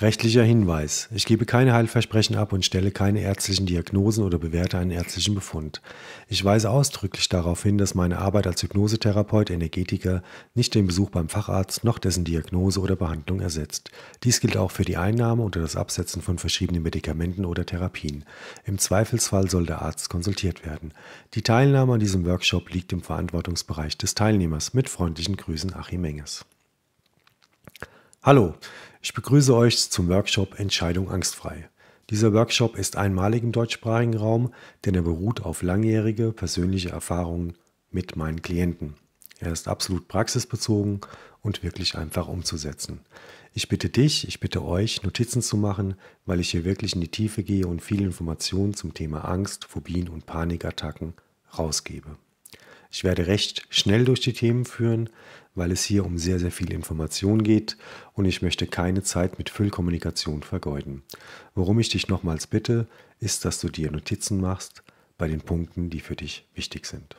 Rechtlicher Hinweis. Ich gebe keine Heilversprechen ab und stelle keine ärztlichen Diagnosen oder bewerte einen ärztlichen Befund. Ich weise ausdrücklich darauf hin, dass meine Arbeit als Hypnosetherapeut, Energetiker nicht den Besuch beim Facharzt noch dessen Diagnose oder Behandlung ersetzt. Dies gilt auch für die Einnahme oder das Absetzen von verschiedenen Medikamenten oder Therapien. Im Zweifelsfall soll der Arzt konsultiert werden. Die Teilnahme an diesem Workshop liegt im Verantwortungsbereich des Teilnehmers. Mit freundlichen Grüßen Achim Menges. Hallo, ich begrüße euch zum Workshop Entscheidung angstfrei. Dieser Workshop ist einmalig im deutschsprachigen Raum, denn er beruht auf langjährige persönliche Erfahrungen mit meinen Klienten. Er ist absolut praxisbezogen und wirklich einfach umzusetzen. Ich bitte dich, ich bitte euch, Notizen zu machen, weil ich hier wirklich in die Tiefe gehe und viele Informationen zum Thema Angst, Phobien und Panikattacken rausgebe. Ich werde recht schnell durch die Themen führen, weil es hier um sehr, sehr viel Information geht und ich möchte keine Zeit mit Füllkommunikation vergeuden. Worum ich dich nochmals bitte, ist, dass du dir Notizen machst bei den Punkten, die für dich wichtig sind.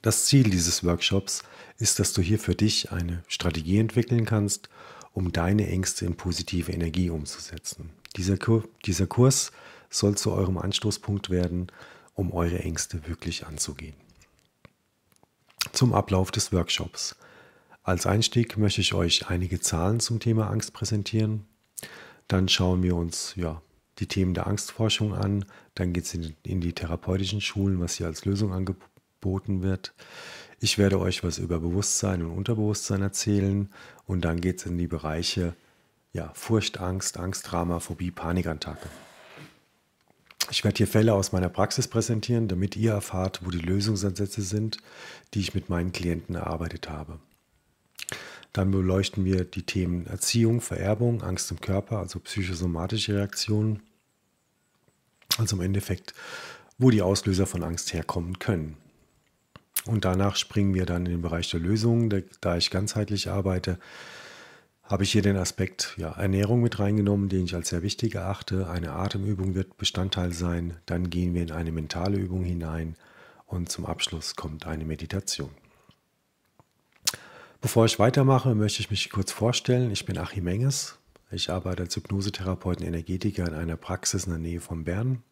Das Ziel dieses Workshops ist, dass du hier für dich eine Strategie entwickeln kannst, um deine Ängste in positive Energie umzusetzen. Dieser, Kur dieser Kurs soll zu eurem Anstoßpunkt werden, um eure Ängste wirklich anzugehen. Zum Ablauf des Workshops. Als Einstieg möchte ich euch einige Zahlen zum Thema Angst präsentieren. Dann schauen wir uns ja, die Themen der Angstforschung an. Dann geht es in, in die therapeutischen Schulen, was hier als Lösung angeboten wird. Ich werde euch was über Bewusstsein und Unterbewusstsein erzählen. Und dann geht es in die Bereiche ja, Furcht, Angst, Angst, Drama, Phobie, Panikattacke. Ich werde hier Fälle aus meiner Praxis präsentieren, damit ihr erfahrt, wo die Lösungsansätze sind, die ich mit meinen Klienten erarbeitet habe. Dann beleuchten wir die Themen Erziehung, Vererbung, Angst im Körper, also psychosomatische Reaktionen. Also im Endeffekt, wo die Auslöser von Angst herkommen können. Und danach springen wir dann in den Bereich der Lösungen, da ich ganzheitlich arbeite, habe ich hier den Aspekt ja, Ernährung mit reingenommen, den ich als sehr wichtig erachte. Eine Atemübung wird Bestandteil sein. Dann gehen wir in eine mentale Übung hinein und zum Abschluss kommt eine Meditation. Bevor ich weitermache, möchte ich mich kurz vorstellen. Ich bin Achim Menges. Ich arbeite als Hypnosetherapeuten Energetiker in einer Praxis in der Nähe von Bern.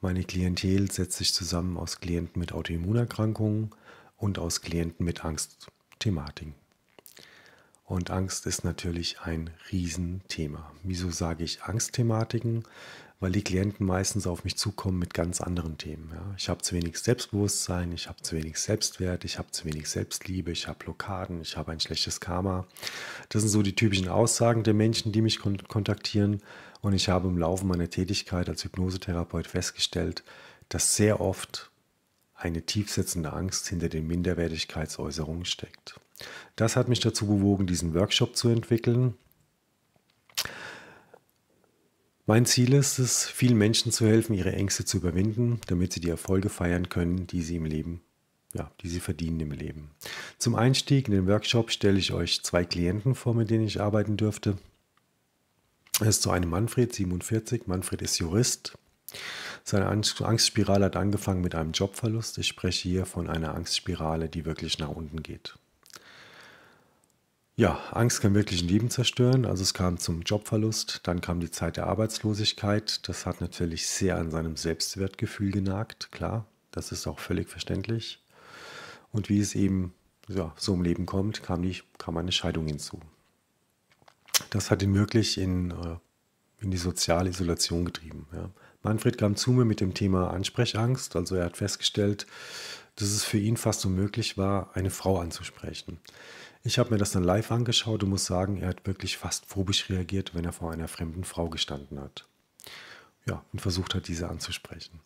Meine Klientel setzt sich zusammen aus Klienten mit Autoimmunerkrankungen und aus Klienten mit Angstthematiken. Und Angst ist natürlich ein Riesenthema. Wieso sage ich Angstthematiken? Weil die Klienten meistens auf mich zukommen mit ganz anderen Themen. Ja. Ich habe zu wenig Selbstbewusstsein, ich habe zu wenig Selbstwert, ich habe zu wenig Selbstliebe, ich habe Blockaden, ich habe ein schlechtes Karma. Das sind so die typischen Aussagen der Menschen, die mich kontaktieren. Und ich habe im Laufe meiner Tätigkeit als Hypnosetherapeut festgestellt, dass sehr oft eine tiefsetzende Angst hinter den Minderwertigkeitsäußerungen steckt. Das hat mich dazu bewogen, diesen Workshop zu entwickeln. Mein Ziel ist es, vielen Menschen zu helfen, ihre Ängste zu überwinden, damit sie die Erfolge feiern können, die sie im Leben, ja, die sie verdienen im Leben. Zum Einstieg in den Workshop stelle ich euch zwei Klienten vor, mit denen ich arbeiten dürfte. Es ist zu einem Manfred, 47. Manfred ist Jurist. Seine Angstspirale hat angefangen mit einem Jobverlust. Ich spreche hier von einer Angstspirale, die wirklich nach unten geht. Ja, Angst kann wirklich ein Leben zerstören. Also es kam zum Jobverlust, dann kam die Zeit der Arbeitslosigkeit. Das hat natürlich sehr an seinem Selbstwertgefühl genagt, klar. Das ist auch völlig verständlich. Und wie es eben ja, so im Leben kommt, kam, die, kam eine Scheidung hinzu. Das hat ihn wirklich in, äh, in die soziale Isolation getrieben. Ja. Manfred kam zu mir mit dem Thema Ansprechangst. Also er hat festgestellt, dass es für ihn fast unmöglich war, eine Frau anzusprechen. Ich habe mir das dann live angeschaut und muss sagen, er hat wirklich fast phobisch reagiert, wenn er vor einer fremden Frau gestanden hat. Ja, und versucht hat, diese anzusprechen.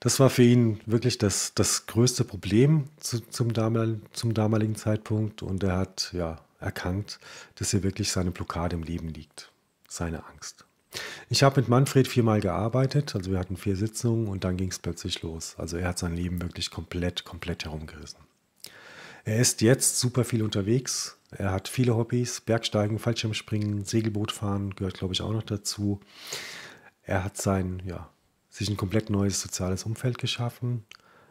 Das war für ihn wirklich das, das größte Problem zu, zum, damaligen, zum damaligen Zeitpunkt und er hat ja erkannt, dass hier wirklich seine Blockade im Leben liegt, seine Angst. Ich habe mit Manfred viermal gearbeitet, also wir hatten vier Sitzungen und dann ging es plötzlich los. Also er hat sein Leben wirklich komplett, komplett herumgerissen. Er ist jetzt super viel unterwegs. Er hat viele Hobbys. Bergsteigen, Fallschirmspringen, Segelbootfahren gehört, glaube ich, auch noch dazu. Er hat sein, ja, sich ein komplett neues soziales Umfeld geschaffen.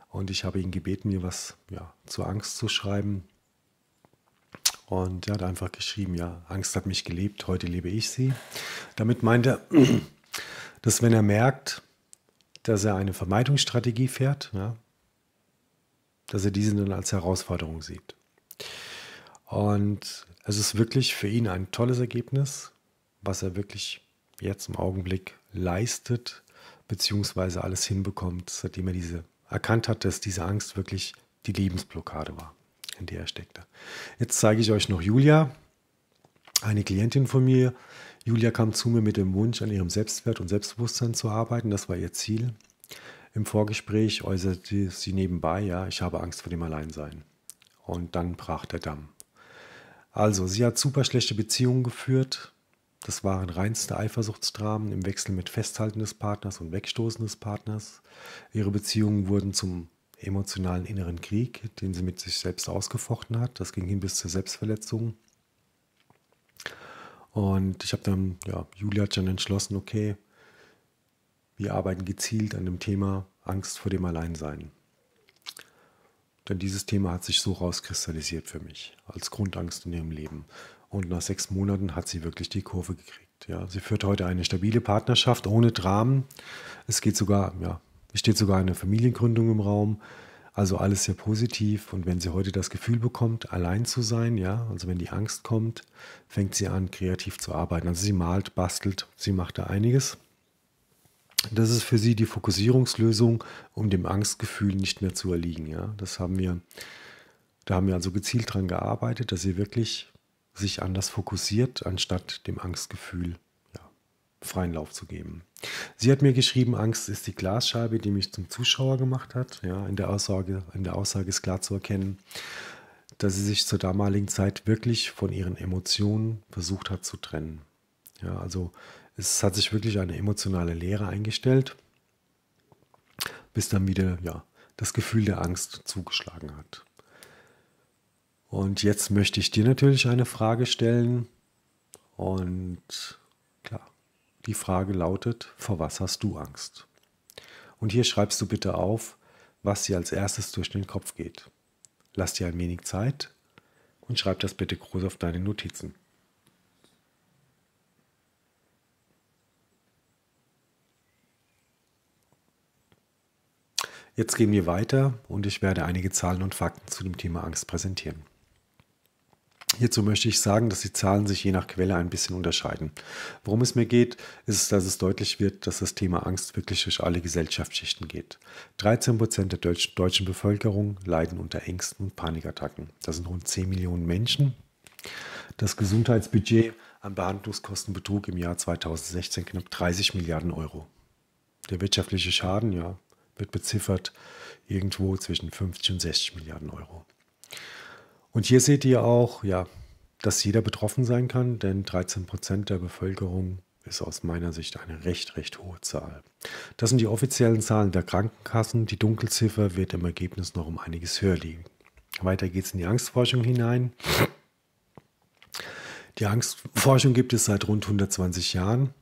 Und ich habe ihn gebeten, mir was ja, zur Angst zu schreiben. Und er hat einfach geschrieben, ja, Angst hat mich gelebt, heute lebe ich sie. Damit meint er, dass wenn er merkt, dass er eine Vermeidungsstrategie fährt, ja, dass er diese dann als Herausforderung sieht. Und es ist wirklich für ihn ein tolles Ergebnis, was er wirklich jetzt im Augenblick leistet, beziehungsweise alles hinbekommt, seitdem er diese erkannt hat, dass diese Angst wirklich die Lebensblockade war, in der er steckte. Jetzt zeige ich euch noch Julia, eine Klientin von mir. Julia kam zu mir mit dem Wunsch, an ihrem Selbstwert und Selbstbewusstsein zu arbeiten. Das war ihr Ziel. Im Vorgespräch äußerte sie nebenbei, ja, ich habe Angst vor dem Alleinsein. Und dann brach der Damm. Also, sie hat super schlechte Beziehungen geführt. Das waren reinste Eifersuchtsdramen im Wechsel mit Festhalten des Partners und Wegstoßen des Partners. Ihre Beziehungen wurden zum emotionalen inneren Krieg, den sie mit sich selbst ausgefochten hat. Das ging hin bis zur Selbstverletzung. Und ich habe dann, ja, Julia hat dann entschlossen, okay, wir arbeiten gezielt an dem Thema Angst vor dem Alleinsein. Denn dieses Thema hat sich so rauskristallisiert für mich als Grundangst in ihrem Leben. Und nach sechs Monaten hat sie wirklich die Kurve gekriegt. Ja, sie führt heute eine stabile Partnerschaft ohne Dramen. Es geht sogar, ja, steht sogar eine Familiengründung im Raum. Also alles sehr positiv. Und wenn sie heute das Gefühl bekommt, allein zu sein, ja, also wenn die Angst kommt, fängt sie an, kreativ zu arbeiten. Also sie malt, bastelt, sie macht da einiges. Das ist für sie die Fokussierungslösung, um dem Angstgefühl nicht mehr zu erliegen. Ja? Das haben wir, da haben wir also gezielt daran gearbeitet, dass sie wirklich sich anders fokussiert, anstatt dem Angstgefühl ja, freien Lauf zu geben. Sie hat mir geschrieben, Angst ist die Glasscheibe, die mich zum Zuschauer gemacht hat. Ja, in, der Aussage, in der Aussage ist klar zu erkennen, dass sie sich zur damaligen Zeit wirklich von ihren Emotionen versucht hat zu trennen. Ja, also es hat sich wirklich eine emotionale Leere eingestellt, bis dann wieder ja, das Gefühl der Angst zugeschlagen hat. Und jetzt möchte ich dir natürlich eine Frage stellen. Und klar, die Frage lautet, vor was hast du Angst? Und hier schreibst du bitte auf, was dir als erstes durch den Kopf geht. Lass dir ein wenig Zeit und schreib das bitte groß auf deine Notizen. Jetzt gehen wir weiter und ich werde einige Zahlen und Fakten zu dem Thema Angst präsentieren. Hierzu möchte ich sagen, dass die Zahlen sich je nach Quelle ein bisschen unterscheiden. Worum es mir geht, ist, dass es deutlich wird, dass das Thema Angst wirklich durch alle Gesellschaftsschichten geht. 13% Prozent der deutschen Bevölkerung leiden unter Ängsten und Panikattacken. Das sind rund 10 Millionen Menschen. Das Gesundheitsbudget an Behandlungskosten betrug im Jahr 2016 knapp 30 Milliarden Euro. Der wirtschaftliche Schaden, ja, wird beziffert irgendwo zwischen 50 und 60 Milliarden Euro. Und hier seht ihr auch, ja, dass jeder betroffen sein kann, denn 13 Prozent der Bevölkerung ist aus meiner Sicht eine recht, recht hohe Zahl. Das sind die offiziellen Zahlen der Krankenkassen. Die Dunkelziffer wird im Ergebnis noch um einiges höher liegen. Weiter geht es in die Angstforschung hinein. Die Angstforschung gibt es seit rund 120 Jahren.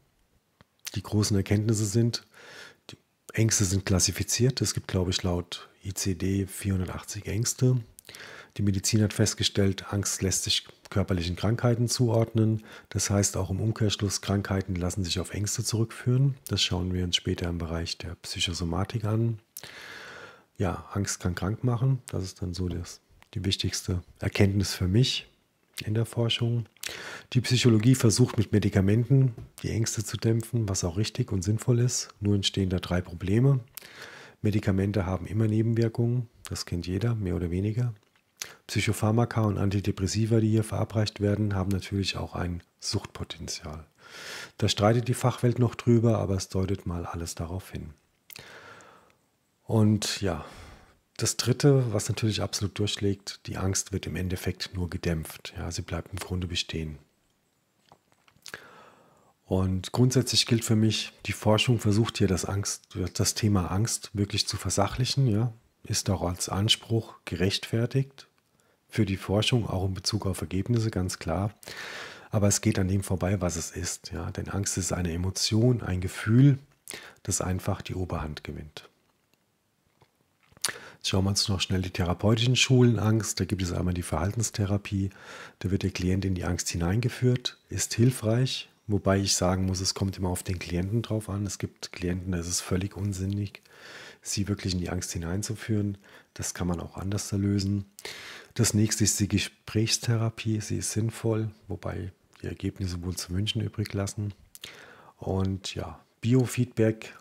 Die großen Erkenntnisse sind, Ängste sind klassifiziert. Es gibt, glaube ich, laut ICD 480 Ängste. Die Medizin hat festgestellt, Angst lässt sich körperlichen Krankheiten zuordnen. Das heißt auch im Umkehrschluss, Krankheiten lassen sich auf Ängste zurückführen. Das schauen wir uns später im Bereich der Psychosomatik an. Ja, Angst kann krank machen. Das ist dann so das, die wichtigste Erkenntnis für mich in der Forschung. Die Psychologie versucht mit Medikamenten die Ängste zu dämpfen, was auch richtig und sinnvoll ist. Nur entstehen da drei Probleme. Medikamente haben immer Nebenwirkungen, das kennt jeder, mehr oder weniger. Psychopharmaka und Antidepressiva, die hier verabreicht werden, haben natürlich auch ein Suchtpotenzial. Da streitet die Fachwelt noch drüber, aber es deutet mal alles darauf hin. Und ja, das Dritte, was natürlich absolut durchlegt, die Angst wird im Endeffekt nur gedämpft. Ja, sie bleibt im Grunde bestehen. Und grundsätzlich gilt für mich, die Forschung versucht hier das, Angst, das Thema Angst wirklich zu versachlichen, ja, ist auch als Anspruch gerechtfertigt für die Forschung, auch in Bezug auf Ergebnisse, ganz klar. Aber es geht an dem vorbei, was es ist. Ja. Denn Angst ist eine Emotion, ein Gefühl, das einfach die Oberhand gewinnt. Schauen wir uns noch schnell die therapeutischen Schulen Angst. Da gibt es einmal die Verhaltenstherapie. Da wird der Klient in die Angst hineingeführt, ist hilfreich, wobei ich sagen muss, es kommt immer auf den Klienten drauf an. Es gibt Klienten, da ist es völlig unsinnig, sie wirklich in die Angst hineinzuführen. Das kann man auch anders da lösen. Das nächste ist die Gesprächstherapie. Sie ist sinnvoll, wobei die Ergebnisse wohl zu wünschen übrig lassen. Und ja, Biofeedback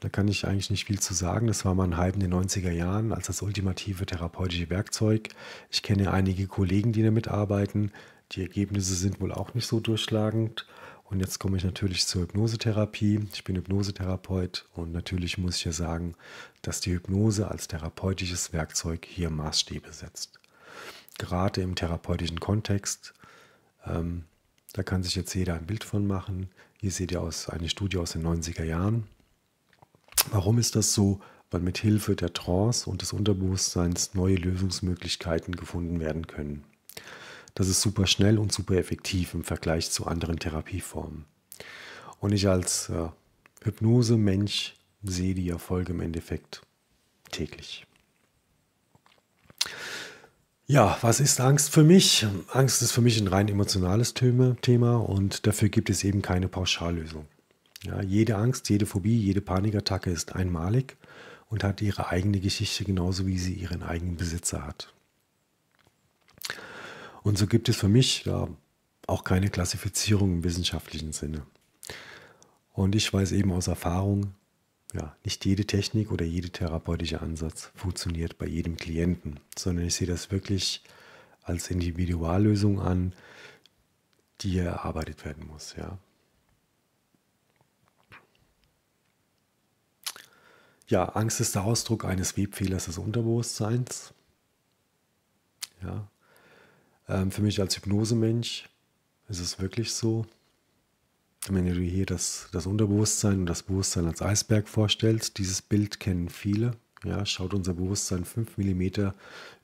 da kann ich eigentlich nicht viel zu sagen. Das war mal ein Hype in den 90er Jahren als das ultimative therapeutische Werkzeug. Ich kenne einige Kollegen, die damit arbeiten. Die Ergebnisse sind wohl auch nicht so durchschlagend. Und jetzt komme ich natürlich zur Hypnosetherapie. Ich bin Hypnosetherapeut und natürlich muss ich ja sagen, dass die Hypnose als therapeutisches Werkzeug hier Maßstäbe setzt. Gerade im therapeutischen Kontext, ähm, da kann sich jetzt jeder ein Bild von machen. Hier seht ihr aus, eine Studie aus den 90er Jahren. Warum ist das so? Weil mit Hilfe der Trance und des Unterbewusstseins neue Lösungsmöglichkeiten gefunden werden können. Das ist super schnell und super effektiv im Vergleich zu anderen Therapieformen. Und ich als äh, Hypnose-Mensch sehe die Erfolge im Endeffekt täglich. Ja, was ist Angst für mich? Angst ist für mich ein rein emotionales Thema und dafür gibt es eben keine Pauschallösung. Ja, jede Angst, jede Phobie, jede Panikattacke ist einmalig und hat ihre eigene Geschichte genauso wie sie ihren eigenen Besitzer hat. Und so gibt es für mich ja, auch keine Klassifizierung im wissenschaftlichen Sinne. Und ich weiß eben aus Erfahrung, ja, nicht jede Technik oder jeder therapeutische Ansatz funktioniert bei jedem Klienten, sondern ich sehe das wirklich als Individuallösung an, die erarbeitet werden muss. Ja. Ja, Angst ist der Ausdruck eines Webfehlers des Unterbewusstseins. Ja. Ähm, für mich als Hypnosemensch ist es wirklich so. Wenn du dir hier das, das Unterbewusstsein und das Bewusstsein als Eisberg vorstellst, dieses Bild kennen viele. Ja, schaut unser Bewusstsein 5 mm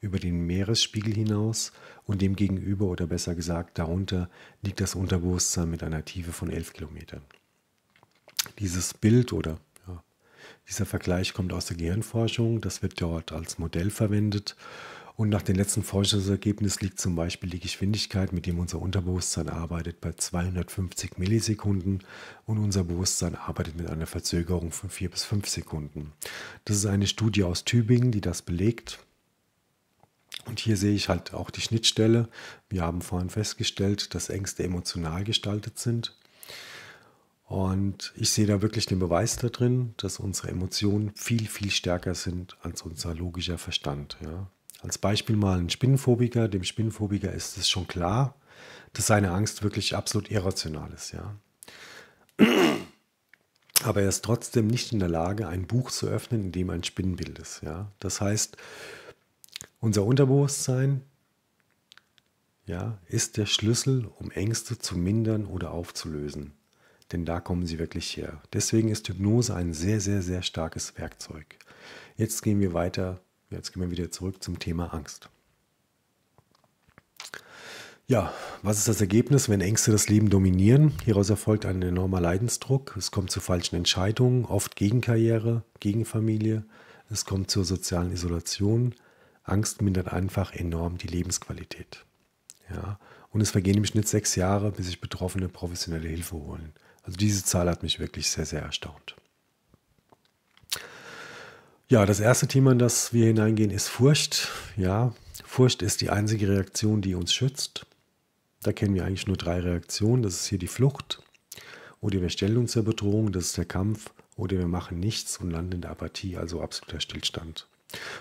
über den Meeresspiegel hinaus und demgegenüber oder besser gesagt darunter liegt das Unterbewusstsein mit einer Tiefe von 11 Kilometern. Dieses Bild oder dieser Vergleich kommt aus der Gehirnforschung, das wird dort als Modell verwendet. Und nach den letzten Forschungsergebnissen liegt zum Beispiel die Geschwindigkeit, mit dem unser Unterbewusstsein arbeitet, bei 250 Millisekunden und unser Bewusstsein arbeitet mit einer Verzögerung von 4 bis 5 Sekunden. Das ist eine Studie aus Tübingen, die das belegt. Und hier sehe ich halt auch die Schnittstelle. Wir haben vorhin festgestellt, dass Ängste emotional gestaltet sind. Und ich sehe da wirklich den Beweis da drin, dass unsere Emotionen viel, viel stärker sind als unser logischer Verstand. Ja. Als Beispiel mal ein Spinnenphobiker. Dem Spinnenphobiker ist es schon klar, dass seine Angst wirklich absolut irrational ist. Ja. Aber er ist trotzdem nicht in der Lage, ein Buch zu öffnen, in dem ein Spinnenbild ist. Ja. Das heißt, unser Unterbewusstsein ja, ist der Schlüssel, um Ängste zu mindern oder aufzulösen denn da kommen sie wirklich her. Deswegen ist Hypnose ein sehr, sehr, sehr starkes Werkzeug. Jetzt gehen wir weiter, jetzt gehen wir wieder zurück zum Thema Angst. Ja, was ist das Ergebnis, wenn Ängste das Leben dominieren? Hieraus erfolgt ein enormer Leidensdruck. Es kommt zu falschen Entscheidungen, oft gegen Karriere, gegen Familie. Es kommt zur sozialen Isolation. Angst mindert einfach enorm die Lebensqualität. Ja, und es vergehen im Schnitt sechs Jahre, bis sich Betroffene professionelle Hilfe holen. Also diese Zahl hat mich wirklich sehr, sehr erstaunt. Ja, das erste Thema, in das wir hineingehen, ist Furcht. Ja, Furcht ist die einzige Reaktion, die uns schützt. Da kennen wir eigentlich nur drei Reaktionen. Das ist hier die Flucht oder wir stellen uns der Bedrohung, das ist der Kampf oder wir machen nichts und landen in der Apathie, also absoluter Stillstand.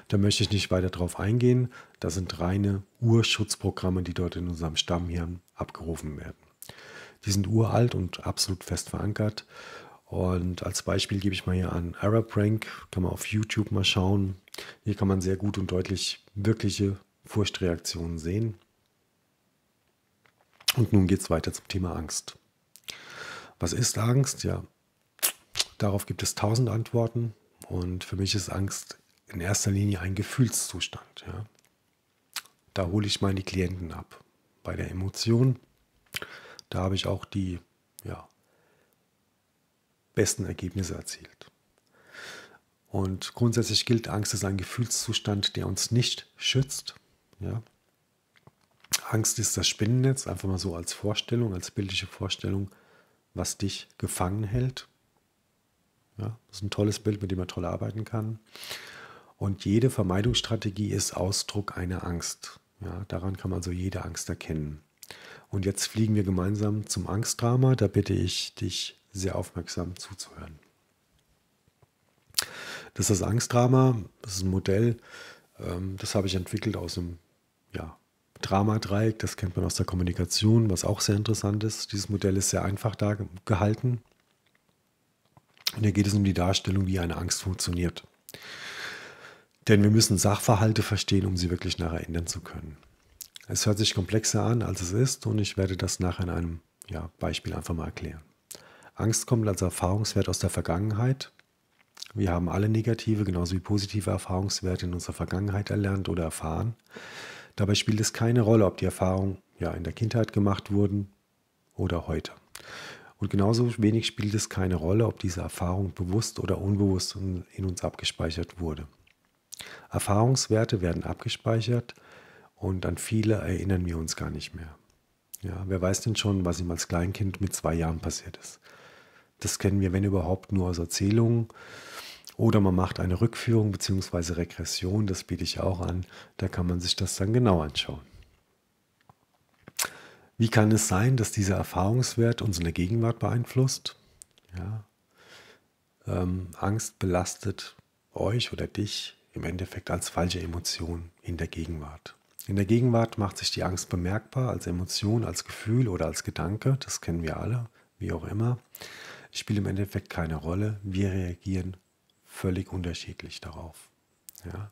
Da möchte ich nicht weiter drauf eingehen. Das sind reine Urschutzprogramme, die dort in unserem Stammhirn abgerufen werden. Die sind uralt und absolut fest verankert. Und als Beispiel gebe ich mal hier an Arab Prank, kann man auf YouTube mal schauen. Hier kann man sehr gut und deutlich wirkliche Furchtreaktionen sehen. Und nun geht es weiter zum Thema Angst. Was ist Angst? Ja, darauf gibt es tausend Antworten. Und für mich ist Angst in erster Linie ein Gefühlszustand. Ja. Da hole ich meine Klienten ab. Bei der Emotion da habe ich auch die ja, besten Ergebnisse erzielt. Und grundsätzlich gilt, Angst ist ein Gefühlszustand, der uns nicht schützt. Ja. Angst ist das Spinnennetz, einfach mal so als Vorstellung, als bildliche Vorstellung, was dich gefangen hält. Ja, das ist ein tolles Bild, mit dem man toll arbeiten kann. Und jede Vermeidungsstrategie ist Ausdruck einer Angst. Ja, daran kann man so jede Angst erkennen. Und jetzt fliegen wir gemeinsam zum Angstdrama. Da bitte ich dich sehr aufmerksam zuzuhören. Das ist das Angstdrama. Das ist ein Modell, ähm, das habe ich entwickelt aus einem ja, Dramadreieck. Das kennt man aus der Kommunikation, was auch sehr interessant ist. Dieses Modell ist sehr einfach gehalten. Und hier geht es um die Darstellung, wie eine Angst funktioniert. Denn wir müssen Sachverhalte verstehen, um sie wirklich nachher ändern zu können. Es hört sich komplexer an, als es ist und ich werde das nachher in einem ja, Beispiel einfach mal erklären. Angst kommt als Erfahrungswert aus der Vergangenheit. Wir haben alle negative genauso wie positive Erfahrungswerte in unserer Vergangenheit erlernt oder erfahren. Dabei spielt es keine Rolle, ob die Erfahrungen ja, in der Kindheit gemacht wurden oder heute. Und genauso wenig spielt es keine Rolle, ob diese Erfahrung bewusst oder unbewusst in uns abgespeichert wurde. Erfahrungswerte werden abgespeichert und an viele erinnern wir uns gar nicht mehr. Ja, wer weiß denn schon, was ihm als Kleinkind mit zwei Jahren passiert ist? Das kennen wir, wenn überhaupt, nur aus Erzählungen. Oder man macht eine Rückführung bzw. Regression, das biete ich auch an. Da kann man sich das dann genau anschauen. Wie kann es sein, dass dieser Erfahrungswert uns in der Gegenwart beeinflusst? Ja. Ähm, Angst belastet euch oder dich im Endeffekt als falsche Emotion in der Gegenwart. In der Gegenwart macht sich die Angst bemerkbar als Emotion, als Gefühl oder als Gedanke. Das kennen wir alle, wie auch immer. Es spielt im Endeffekt keine Rolle. Wir reagieren völlig unterschiedlich darauf. Ja.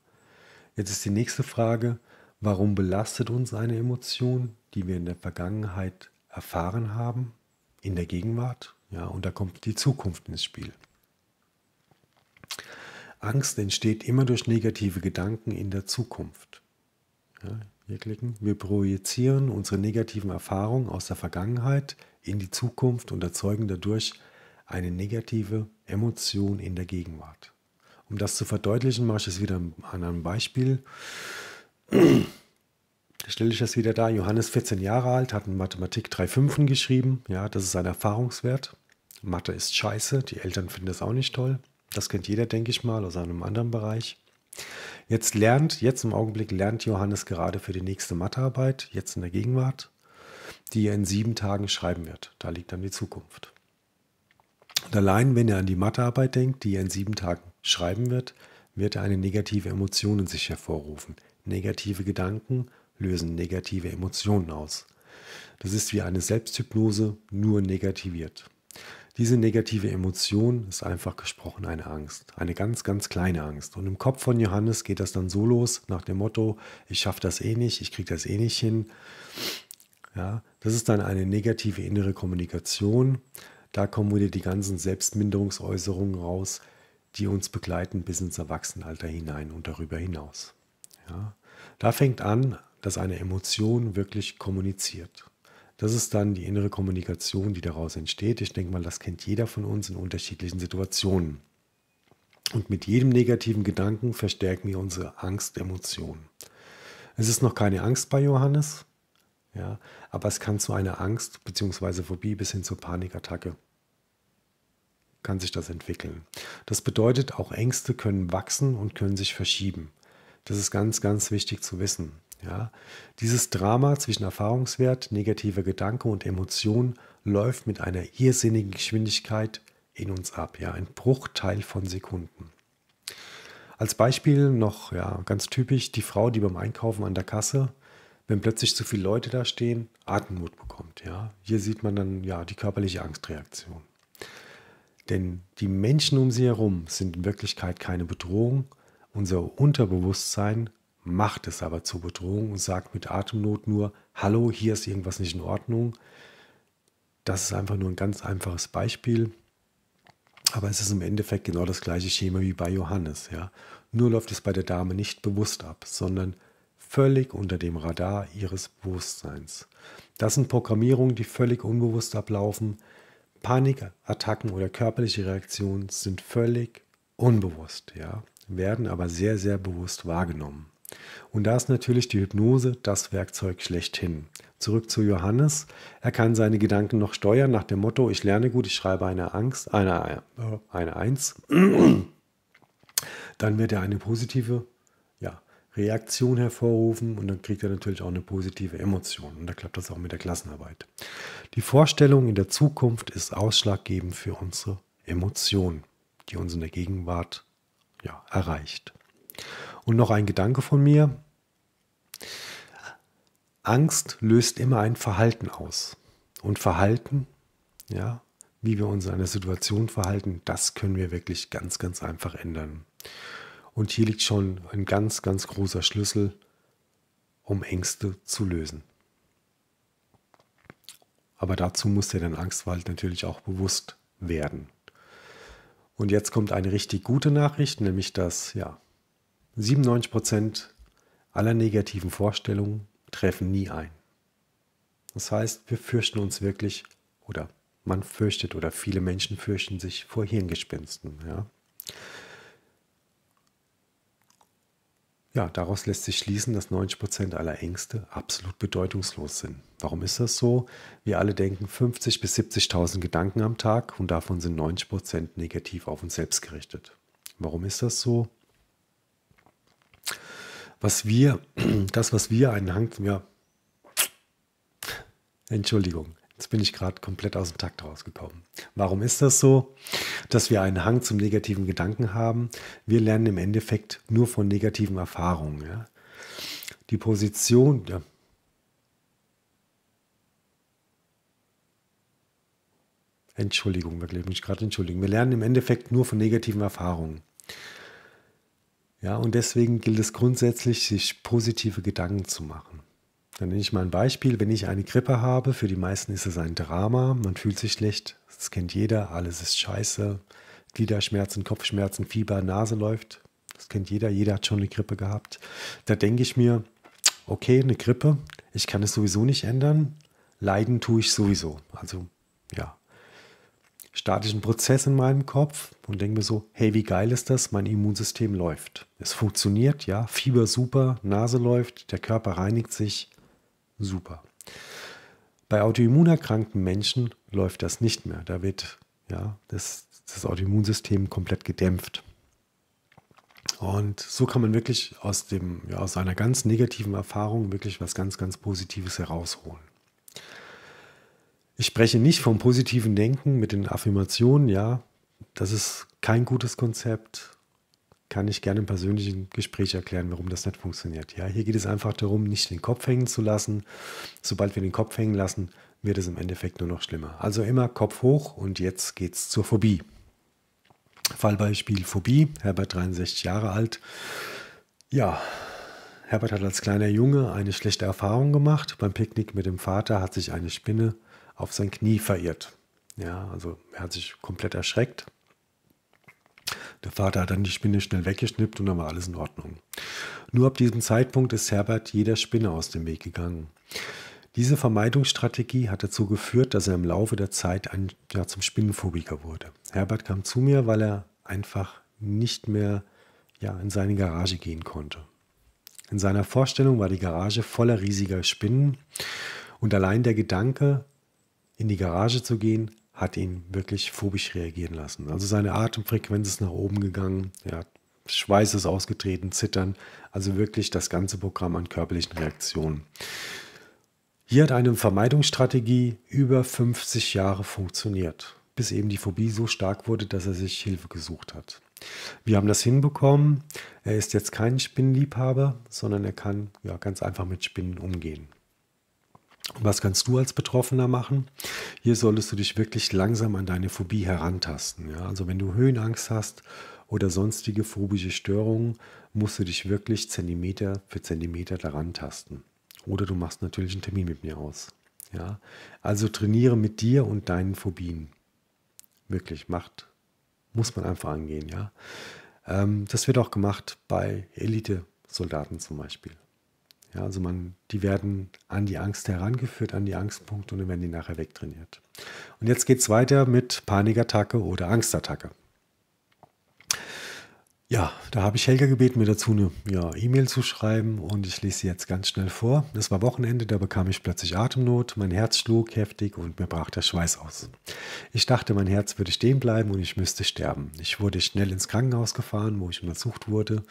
Jetzt ist die nächste Frage, warum belastet uns eine Emotion, die wir in der Vergangenheit erfahren haben, in der Gegenwart? Ja, und da kommt die Zukunft ins Spiel. Angst entsteht immer durch negative Gedanken in der Zukunft. Ja, hier klicken. Wir projizieren unsere negativen Erfahrungen aus der Vergangenheit in die Zukunft und erzeugen dadurch eine negative Emotion in der Gegenwart. Um das zu verdeutlichen, mache ich es wieder an einem Beispiel. Da stelle ich das wieder dar. Johannes, 14 Jahre alt, hat in Mathematik 3,5 geschrieben. Ja, das ist ein Erfahrungswert. Mathe ist scheiße. Die Eltern finden das auch nicht toll. Das kennt jeder, denke ich mal, aus einem anderen Bereich. Jetzt lernt, jetzt im Augenblick lernt Johannes gerade für die nächste Mathearbeit, jetzt in der Gegenwart, die er in sieben Tagen schreiben wird. Da liegt dann die Zukunft. Und allein, wenn er an die Mathearbeit denkt, die er in sieben Tagen schreiben wird, wird er eine negative Emotion in sich hervorrufen. Negative Gedanken lösen negative Emotionen aus. Das ist wie eine Selbsthypnose, nur negativiert. Diese negative Emotion ist einfach gesprochen eine Angst, eine ganz, ganz kleine Angst. Und im Kopf von Johannes geht das dann so los nach dem Motto, ich schaffe das eh nicht, ich kriege das eh nicht hin. Ja, das ist dann eine negative innere Kommunikation. Da kommen wieder die ganzen Selbstminderungsäußerungen raus, die uns begleiten bis ins Erwachsenenalter hinein und darüber hinaus. Ja, da fängt an, dass eine Emotion wirklich kommuniziert. Das ist dann die innere Kommunikation, die daraus entsteht. Ich denke mal, das kennt jeder von uns in unterschiedlichen Situationen. Und mit jedem negativen Gedanken verstärken wir unsere Angstemotionen. Es ist noch keine Angst bei Johannes, ja, aber es kann zu einer Angst bzw. Phobie bis hin zur Panikattacke kann sich das entwickeln. Das bedeutet, auch Ängste können wachsen und können sich verschieben. Das ist ganz, ganz wichtig zu wissen. Ja, dieses Drama zwischen Erfahrungswert, negativer Gedanke und Emotion läuft mit einer irrsinnigen Geschwindigkeit in uns ab, ja, ein Bruchteil von Sekunden. Als Beispiel noch ja, ganz typisch die Frau, die beim Einkaufen an der Kasse, wenn plötzlich zu viele Leute da stehen, Atemmut bekommt. Ja. Hier sieht man dann ja die körperliche Angstreaktion. Denn die Menschen um sie herum sind in Wirklichkeit keine Bedrohung. Unser Unterbewusstsein macht es aber zur Bedrohung und sagt mit Atemnot nur, hallo, hier ist irgendwas nicht in Ordnung. Das ist einfach nur ein ganz einfaches Beispiel. Aber es ist im Endeffekt genau das gleiche Schema wie bei Johannes. Ja? Nur läuft es bei der Dame nicht bewusst ab, sondern völlig unter dem Radar ihres Bewusstseins. Das sind Programmierungen, die völlig unbewusst ablaufen. Panikattacken oder körperliche Reaktionen sind völlig unbewusst, ja? werden aber sehr, sehr bewusst wahrgenommen. Und da ist natürlich die Hypnose das Werkzeug schlechthin. Zurück zu Johannes. Er kann seine Gedanken noch steuern nach dem Motto, ich lerne gut, ich schreibe eine Angst, eine, äh, eine Eins. Dann wird er eine positive ja, Reaktion hervorrufen und dann kriegt er natürlich auch eine positive Emotion. Und da klappt das auch mit der Klassenarbeit. Die Vorstellung in der Zukunft ist ausschlaggebend für unsere Emotion, die uns in der Gegenwart ja, erreicht. Und noch ein Gedanke von mir. Angst löst immer ein Verhalten aus. Und Verhalten, ja, wie wir uns in einer Situation verhalten, das können wir wirklich ganz, ganz einfach ändern. Und hier liegt schon ein ganz, ganz großer Schlüssel, um Ängste zu lösen. Aber dazu muss der dann Angstverhalt natürlich auch bewusst werden. Und jetzt kommt eine richtig gute Nachricht, nämlich dass ja, 97 aller negativen Vorstellungen treffen nie ein. Das heißt, wir fürchten uns wirklich oder man fürchtet oder viele Menschen fürchten sich vor Hirngespinsten. Ja, ja daraus lässt sich schließen, dass 90 aller Ängste absolut bedeutungslos sind. Warum ist das so? Wir alle denken 50 bis 70.000 Gedanken am Tag und davon sind 90 negativ auf uns selbst gerichtet. Warum ist das so? was wir, das, was wir einen Hang zum, ja, Entschuldigung, jetzt bin ich gerade komplett aus dem Takt rausgekommen. Warum ist das so? Dass wir einen Hang zum negativen Gedanken haben. Wir lernen im Endeffekt nur von negativen Erfahrungen. Ja? Die Position, ja, Entschuldigung, wirklich, ich mich gerade entschuldigen. Wir lernen im Endeffekt nur von negativen Erfahrungen. Ja, und deswegen gilt es grundsätzlich, sich positive Gedanken zu machen. Dann nenne ich mal ein Beispiel. Wenn ich eine Grippe habe, für die meisten ist es ein Drama, man fühlt sich schlecht, das kennt jeder, alles ist scheiße. Gliederschmerzen, Kopfschmerzen, Fieber, Nase läuft, das kennt jeder, jeder hat schon eine Grippe gehabt. Da denke ich mir, okay, eine Grippe, ich kann es sowieso nicht ändern, leiden tue ich sowieso. Also ja, statischen Prozess in meinem Kopf und denke mir so, hey, wie geil ist das? Mein Immunsystem läuft. Es funktioniert, ja, Fieber super, Nase läuft, der Körper reinigt sich, super. Bei autoimmunerkrankten Menschen läuft das nicht mehr. Da wird ja, das, das Autoimmunsystem komplett gedämpft. Und so kann man wirklich aus, dem, ja, aus einer ganz negativen Erfahrung wirklich was ganz, ganz Positives herausholen. Ich spreche nicht vom positiven Denken mit den Affirmationen, ja, das ist kein gutes Konzept. Kann ich gerne im persönlichen Gespräch erklären, warum das nicht funktioniert. Ja, hier geht es einfach darum, nicht den Kopf hängen zu lassen. Sobald wir den Kopf hängen lassen, wird es im Endeffekt nur noch schlimmer. Also immer Kopf hoch und jetzt geht's zur Phobie. Fallbeispiel Phobie, Herbert 63 Jahre alt. Ja, Herbert hat als kleiner Junge eine schlechte Erfahrung gemacht. Beim Picknick mit dem Vater hat sich eine Spinne äh, auf sein Knie verirrt. Ja, also er hat sich komplett erschreckt. Der Vater hat dann die Spinne schnell weggeschnippt und dann war alles in Ordnung. Nur ab diesem Zeitpunkt ist Herbert jeder Spinne aus dem Weg gegangen. Diese Vermeidungsstrategie hat dazu geführt, dass er im Laufe der Zeit ein, ja, zum Spinnenphobiker wurde. Herbert kam zu mir, weil er einfach nicht mehr ja, in seine Garage gehen konnte. In seiner Vorstellung war die Garage voller riesiger Spinnen und allein der Gedanke, in die Garage zu gehen, hat ihn wirklich phobisch reagieren lassen. Also seine Atemfrequenz ist nach oben gegangen, ja, Schweiß ist ausgetreten, Zittern, also wirklich das ganze Programm an körperlichen Reaktionen. Hier hat eine Vermeidungsstrategie über 50 Jahre funktioniert, bis eben die Phobie so stark wurde, dass er sich Hilfe gesucht hat. Wir haben das hinbekommen. Er ist jetzt kein Spinnenliebhaber, sondern er kann ja ganz einfach mit Spinnen umgehen. Was kannst du als Betroffener machen? Hier solltest du dich wirklich langsam an deine Phobie herantasten. Ja? Also wenn du Höhenangst hast oder sonstige phobische Störungen, musst du dich wirklich Zentimeter für Zentimeter daran tasten. Oder du machst natürlich einen Termin mit mir aus. Ja? Also trainiere mit dir und deinen Phobien. Wirklich, macht, muss man einfach angehen. Ja? Ähm, das wird auch gemacht bei Elite-Soldaten zum Beispiel. Ja, also man, die werden an die Angst herangeführt, an die Angstpunkte und dann werden die nachher wegtrainiert. Und jetzt geht es weiter mit Panikattacke oder Angstattacke. Ja, da habe ich Helga gebeten, mir dazu eine ja, E-Mail zu schreiben und ich lese sie jetzt ganz schnell vor. Es war Wochenende, da bekam ich plötzlich Atemnot, mein Herz schlug heftig und mir brach der Schweiß aus. Ich dachte, mein Herz würde stehen bleiben und ich müsste sterben. Ich wurde schnell ins Krankenhaus gefahren, wo ich untersucht wurde.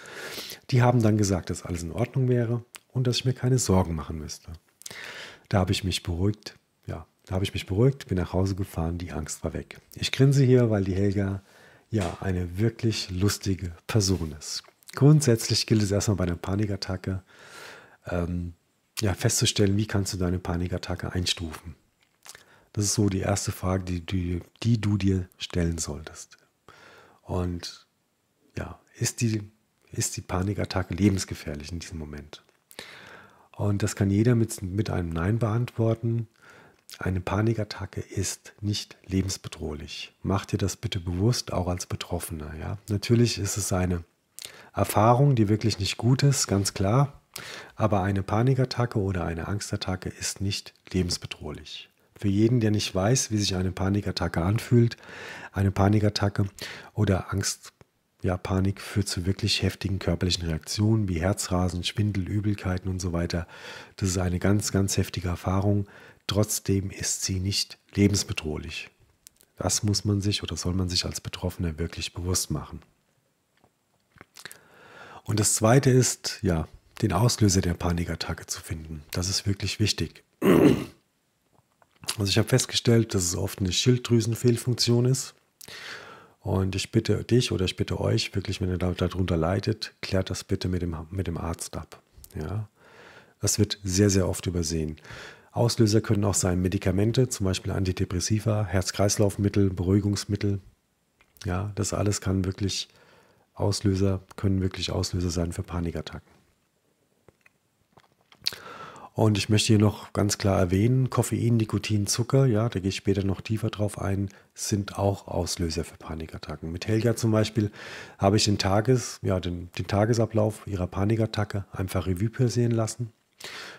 Die haben dann gesagt, dass alles in Ordnung wäre und dass ich mir keine Sorgen machen müsste. Da habe ich mich beruhigt. Ja, da habe ich mich beruhigt, bin nach Hause gefahren, die Angst war weg. Ich grinse hier, weil die Helga ja eine wirklich lustige Person ist. Grundsätzlich gilt es erstmal bei einer Panikattacke, ähm, ja, festzustellen, wie kannst du deine Panikattacke einstufen. Das ist so die erste Frage, die, die, die du dir stellen solltest. Und ja, ist die, ist die Panikattacke lebensgefährlich in diesem Moment? Und das kann jeder mit, mit einem Nein beantworten. Eine Panikattacke ist nicht lebensbedrohlich. Mach dir das bitte bewusst, auch als Betroffener. Ja? Natürlich ist es eine Erfahrung, die wirklich nicht gut ist, ganz klar. Aber eine Panikattacke oder eine Angstattacke ist nicht lebensbedrohlich. Für jeden, der nicht weiß, wie sich eine Panikattacke anfühlt, eine Panikattacke oder Angst ja, Panik führt zu wirklich heftigen körperlichen Reaktionen wie Herzrasen, Schwindel, Übelkeiten und so weiter. Das ist eine ganz, ganz heftige Erfahrung. Trotzdem ist sie nicht lebensbedrohlich. Das muss man sich oder soll man sich als Betroffener wirklich bewusst machen. Und das Zweite ist, ja, den Auslöser der Panikattacke zu finden. Das ist wirklich wichtig. Also ich habe festgestellt, dass es oft eine Schilddrüsenfehlfunktion ist. Und ich bitte dich oder ich bitte euch, wirklich, wenn ihr darunter leidet, klärt das bitte mit dem, mit dem Arzt ab. Ja? Das wird sehr, sehr oft übersehen. Auslöser können auch sein Medikamente, zum Beispiel Antidepressiva, Herz-Kreislauf-Mittel, Beruhigungsmittel. Ja, das alles kann wirklich Auslöser, können wirklich Auslöser sein für Panikattacken. Und ich möchte hier noch ganz klar erwähnen, Koffein, Nikotin, Zucker, ja, da gehe ich später noch tiefer drauf ein, sind auch Auslöser für Panikattacken. Mit Helga zum Beispiel habe ich den, Tages, ja, den, den Tagesablauf ihrer Panikattacke einfach Revue passieren lassen.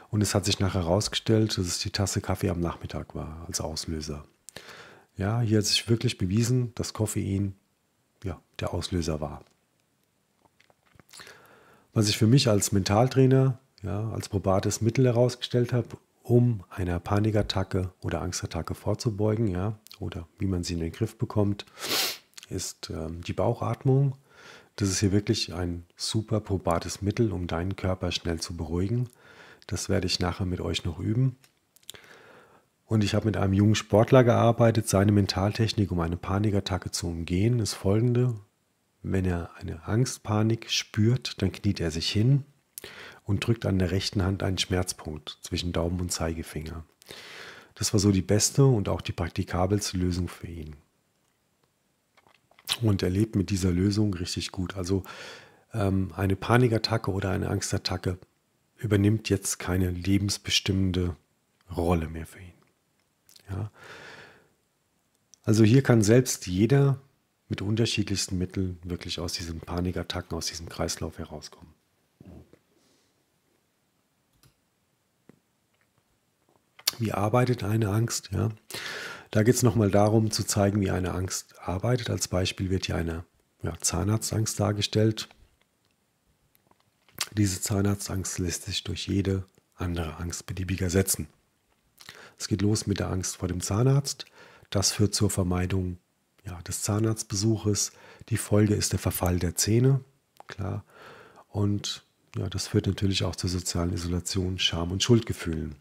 Und es hat sich nachher herausgestellt, dass es die Tasse Kaffee am Nachmittag war als Auslöser. Ja, hier hat sich wirklich bewiesen, dass Koffein ja, der Auslöser war. Was ich für mich als Mentaltrainer ja, als probates Mittel herausgestellt habe, um einer Panikattacke oder Angstattacke vorzubeugen, ja, oder wie man sie in den Griff bekommt, ist äh, die Bauchatmung. Das ist hier wirklich ein super probates Mittel, um deinen Körper schnell zu beruhigen. Das werde ich nachher mit euch noch üben. Und ich habe mit einem jungen Sportler gearbeitet. Seine Mentaltechnik, um eine Panikattacke zu umgehen, ist folgende. Wenn er eine Angstpanik spürt, dann kniet er sich hin und drückt an der rechten Hand einen Schmerzpunkt zwischen Daumen und Zeigefinger. Das war so die beste und auch die praktikabelste Lösung für ihn. Und er lebt mit dieser Lösung richtig gut. Also ähm, eine Panikattacke oder eine Angstattacke übernimmt jetzt keine lebensbestimmende Rolle mehr für ihn. Ja. Also hier kann selbst jeder mit unterschiedlichsten Mitteln wirklich aus diesen Panikattacken, aus diesem Kreislauf herauskommen. wie arbeitet eine Angst. Ja? Da geht es nochmal darum zu zeigen, wie eine Angst arbeitet. Als Beispiel wird hier eine ja, Zahnarztangst dargestellt. Diese Zahnarztangst lässt sich durch jede andere Angst beliebig ersetzen. Es geht los mit der Angst vor dem Zahnarzt. Das führt zur Vermeidung ja, des Zahnarztbesuches. Die Folge ist der Verfall der Zähne, klar. Und ja, das führt natürlich auch zur sozialen Isolation, Scham und Schuldgefühlen.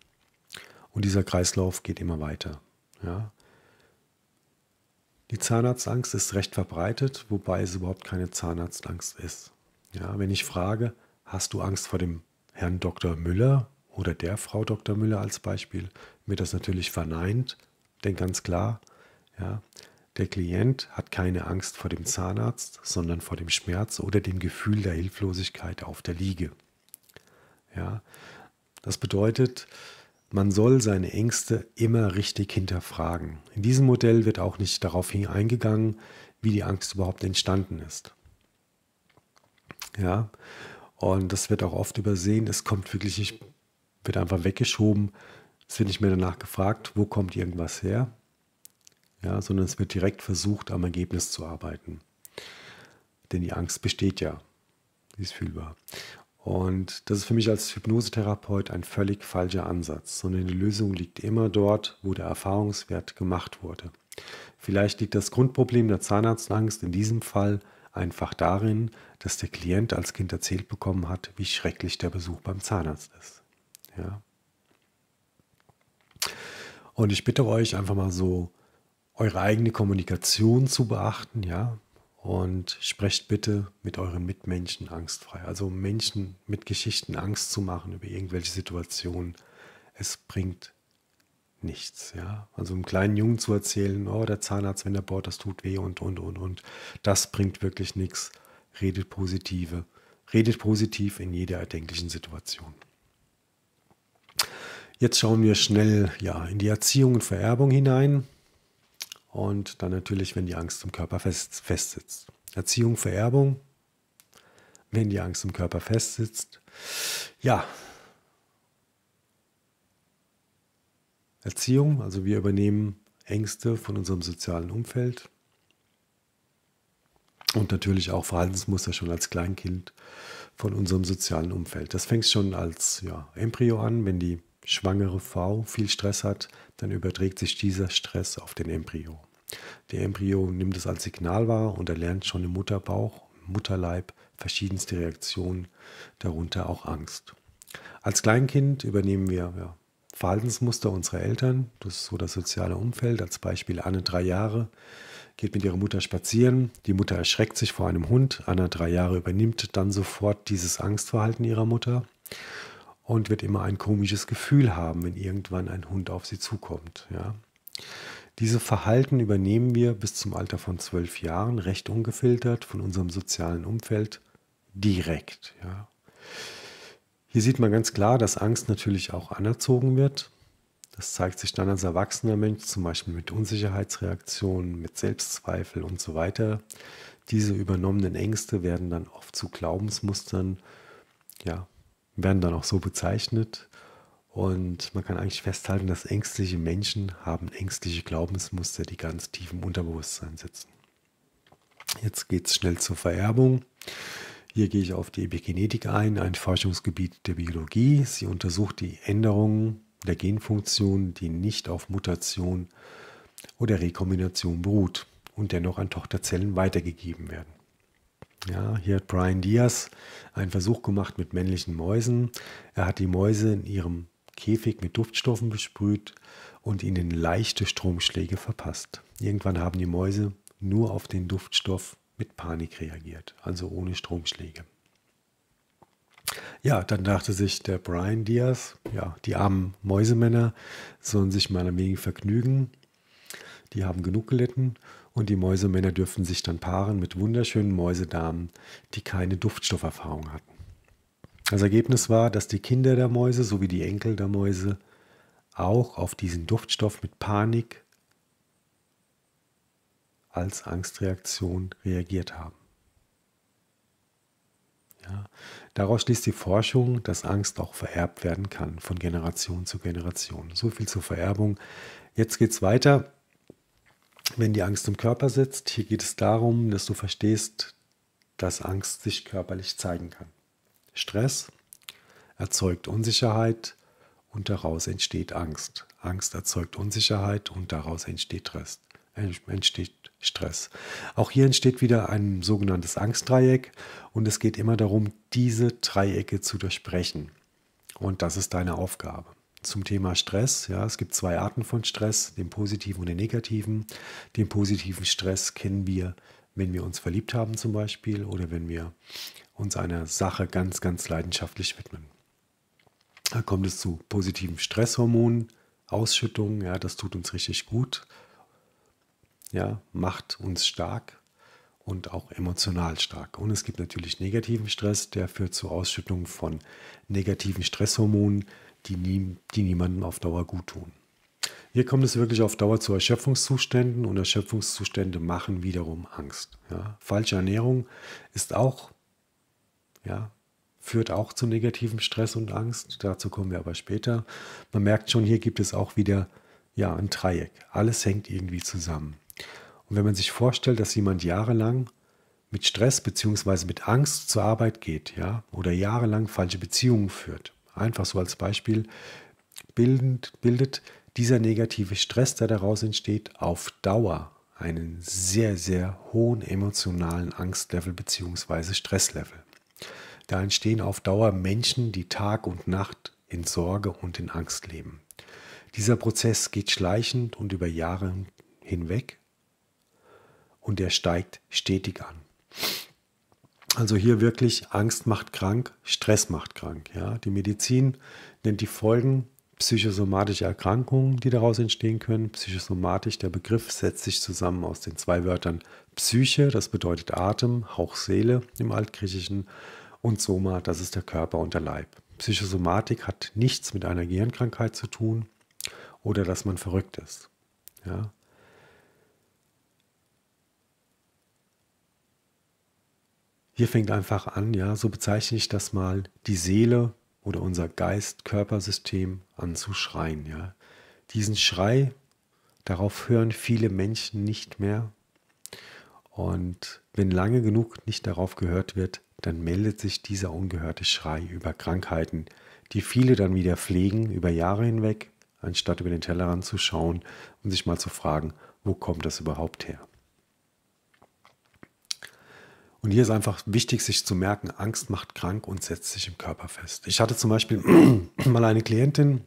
Und dieser Kreislauf geht immer weiter. Ja. Die Zahnarztangst ist recht verbreitet, wobei es überhaupt keine Zahnarztangst ist. Ja, wenn ich frage, hast du Angst vor dem Herrn Dr. Müller oder der Frau Dr. Müller als Beispiel, wird das natürlich verneint, denn ganz klar, ja, der Klient hat keine Angst vor dem Zahnarzt, sondern vor dem Schmerz oder dem Gefühl der Hilflosigkeit auf der Liege. Ja, das bedeutet, man soll seine Ängste immer richtig hinterfragen. In diesem Modell wird auch nicht darauf eingegangen, wie die Angst überhaupt entstanden ist. Ja, und das wird auch oft übersehen. Es kommt wirklich nicht, wird einfach weggeschoben. Es wird nicht mehr danach gefragt, wo kommt irgendwas her, ja, sondern es wird direkt versucht, am Ergebnis zu arbeiten. Denn die Angst besteht ja. Sie ist fühlbar. Und das ist für mich als Hypnosetherapeut ein völlig falscher Ansatz, sondern die Lösung liegt immer dort, wo der Erfahrungswert gemacht wurde. Vielleicht liegt das Grundproblem der Zahnarztangst in diesem Fall einfach darin, dass der Klient als Kind erzählt bekommen hat, wie schrecklich der Besuch beim Zahnarzt ist. Ja. Und ich bitte euch einfach mal so, eure eigene Kommunikation zu beachten, ja und sprecht bitte mit euren Mitmenschen angstfrei. Also Menschen mit Geschichten Angst zu machen über irgendwelche Situationen, es bringt nichts. Ja? Also einem kleinen Jungen zu erzählen, oh, der Zahnarzt, wenn er bohrt, das tut weh und, und, und, und, das bringt wirklich nichts. Redet positive. Redet positiv in jeder erdenklichen Situation. Jetzt schauen wir schnell ja, in die Erziehung und Vererbung hinein und dann natürlich, wenn die Angst im Körper fest, festsitzt. Erziehung, Vererbung, wenn die Angst im Körper festsitzt. Ja, Erziehung, also wir übernehmen Ängste von unserem sozialen Umfeld und natürlich auch Verhaltensmuster schon als Kleinkind von unserem sozialen Umfeld. Das fängt schon als ja, Embryo an, wenn die schwangere V viel Stress hat, dann überträgt sich dieser Stress auf den Embryo. Der Embryo nimmt es als Signal wahr und erlernt schon im Mutterbauch, Mutterleib verschiedenste Reaktionen, darunter auch Angst. Als Kleinkind übernehmen wir ja, Verhaltensmuster unserer Eltern, das ist so das soziale Umfeld. Als Beispiel Anne drei Jahre geht mit ihrer Mutter spazieren, die Mutter erschreckt sich vor einem Hund, Anne drei Jahre übernimmt dann sofort dieses Angstverhalten ihrer Mutter und wird immer ein komisches Gefühl haben, wenn irgendwann ein Hund auf sie zukommt. Ja. Diese Verhalten übernehmen wir bis zum Alter von zwölf Jahren recht ungefiltert von unserem sozialen Umfeld direkt. Ja. Hier sieht man ganz klar, dass Angst natürlich auch anerzogen wird. Das zeigt sich dann als erwachsener Mensch, zum Beispiel mit Unsicherheitsreaktionen, mit Selbstzweifel und so weiter. Diese übernommenen Ängste werden dann oft zu Glaubensmustern, ja, werden dann auch so bezeichnet. Und man kann eigentlich festhalten, dass ängstliche Menschen haben ängstliche Glaubensmuster, die ganz tief im Unterbewusstsein sitzen. Jetzt geht es schnell zur Vererbung. Hier gehe ich auf die Epigenetik ein, ein Forschungsgebiet der Biologie. Sie untersucht die Änderungen der Genfunktion, die nicht auf Mutation oder Rekombination beruht und dennoch an Tochterzellen weitergegeben werden. Ja, hier hat Brian Diaz einen Versuch gemacht mit männlichen Mäusen. Er hat die Mäuse in ihrem Käfig mit Duftstoffen besprüht und ihnen leichte Stromschläge verpasst. Irgendwann haben die Mäuse nur auf den Duftstoff mit Panik reagiert, also ohne Stromschläge. Ja, dann dachte sich der Brian Diaz, ja, die armen Mäusemänner sollen sich mal ein wenig vergnügen. Die haben genug gelitten und die Mäusemänner dürfen sich dann paaren mit wunderschönen Mäusedamen, die keine Duftstofferfahrung hatten. Das Ergebnis war, dass die Kinder der Mäuse sowie die Enkel der Mäuse auch auf diesen Duftstoff mit Panik als Angstreaktion reagiert haben. Ja, daraus schließt die Forschung, dass Angst auch vererbt werden kann von Generation zu Generation. So viel zur Vererbung. Jetzt geht es weiter wenn die Angst im Körper sitzt. Hier geht es darum, dass du verstehst, dass Angst sich körperlich zeigen kann. Stress erzeugt Unsicherheit und daraus entsteht Angst. Angst erzeugt Unsicherheit und daraus entsteht Stress. Entsteht Stress. Auch hier entsteht wieder ein sogenanntes Angstdreieck und es geht immer darum, diese Dreiecke zu durchbrechen. Und das ist deine Aufgabe zum Thema Stress. Ja, es gibt zwei Arten von Stress, den positiven und den negativen. Den positiven Stress kennen wir, wenn wir uns verliebt haben zum Beispiel oder wenn wir uns einer Sache ganz, ganz leidenschaftlich widmen. Da kommt es zu positiven Stresshormonen, Ausschüttungen, ja, das tut uns richtig gut, ja, macht uns stark und auch emotional stark. Und es gibt natürlich negativen Stress, der führt zu Ausschüttung von negativen Stresshormonen, die, nie, die niemandem auf Dauer gut tun. Hier kommt es wirklich auf Dauer zu Erschöpfungszuständen und Erschöpfungszustände machen wiederum Angst. Ja. Falsche Ernährung ist auch, ja, führt auch zu negativem Stress und Angst. Dazu kommen wir aber später. Man merkt schon, hier gibt es auch wieder ja, ein Dreieck. Alles hängt irgendwie zusammen. Und wenn man sich vorstellt, dass jemand jahrelang mit Stress bzw. mit Angst zur Arbeit geht, ja, oder jahrelang falsche Beziehungen führt einfach so als Beispiel, bildend, bildet dieser negative Stress, der daraus entsteht, auf Dauer einen sehr, sehr hohen emotionalen Angstlevel bzw. Stresslevel. Da entstehen auf Dauer Menschen, die Tag und Nacht in Sorge und in Angst leben. Dieser Prozess geht schleichend und über Jahre hinweg und er steigt stetig an. Also hier wirklich Angst macht krank, Stress macht krank. Ja? Die Medizin nennt die Folgen psychosomatische Erkrankungen, die daraus entstehen können. Psychosomatisch, der Begriff setzt sich zusammen aus den zwei Wörtern Psyche, das bedeutet Atem, Hauch Seele im Altgriechischen, und Soma, das ist der Körper und der Leib. Psychosomatik hat nichts mit einer Gehirnkrankheit zu tun oder dass man verrückt ist. Ja? Hier fängt einfach an, ja, so bezeichne ich das mal, die Seele oder unser Geist-Körpersystem anzuschreien, ja. Diesen Schrei, darauf hören viele Menschen nicht mehr. Und wenn lange genug nicht darauf gehört wird, dann meldet sich dieser ungehörte Schrei über Krankheiten, die viele dann wieder pflegen über Jahre hinweg, anstatt über den Tellerrand zu schauen und sich mal zu fragen, wo kommt das überhaupt her? Und hier ist einfach wichtig, sich zu merken, Angst macht krank und setzt sich im Körper fest. Ich hatte zum Beispiel mal eine Klientin,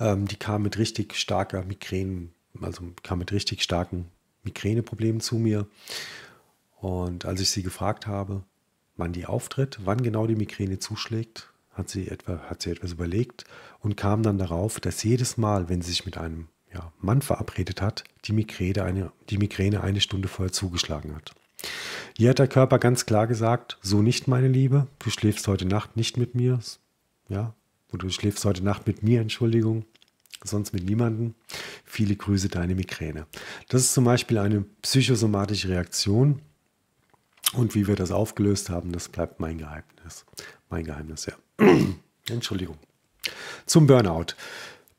ähm, die kam mit richtig starker Migräne, also kam mit richtig starken Migräneproblemen zu mir. Und als ich sie gefragt habe, wann die auftritt, wann genau die Migräne zuschlägt, hat sie, etwa, hat sie etwas überlegt und kam dann darauf, dass jedes Mal, wenn sie sich mit einem ja, Mann verabredet hat, die Migräne, eine, die Migräne eine Stunde vorher zugeschlagen hat. Hier hat der Körper ganz klar gesagt, so nicht, meine Liebe, du schläfst heute Nacht nicht mit mir, ja, oder du schläfst heute Nacht mit mir, Entschuldigung, sonst mit niemandem. Viele Grüße, deine Migräne. Das ist zum Beispiel eine psychosomatische Reaktion. Und wie wir das aufgelöst haben, das bleibt mein Geheimnis. Mein Geheimnis, ja. Entschuldigung. Zum Burnout.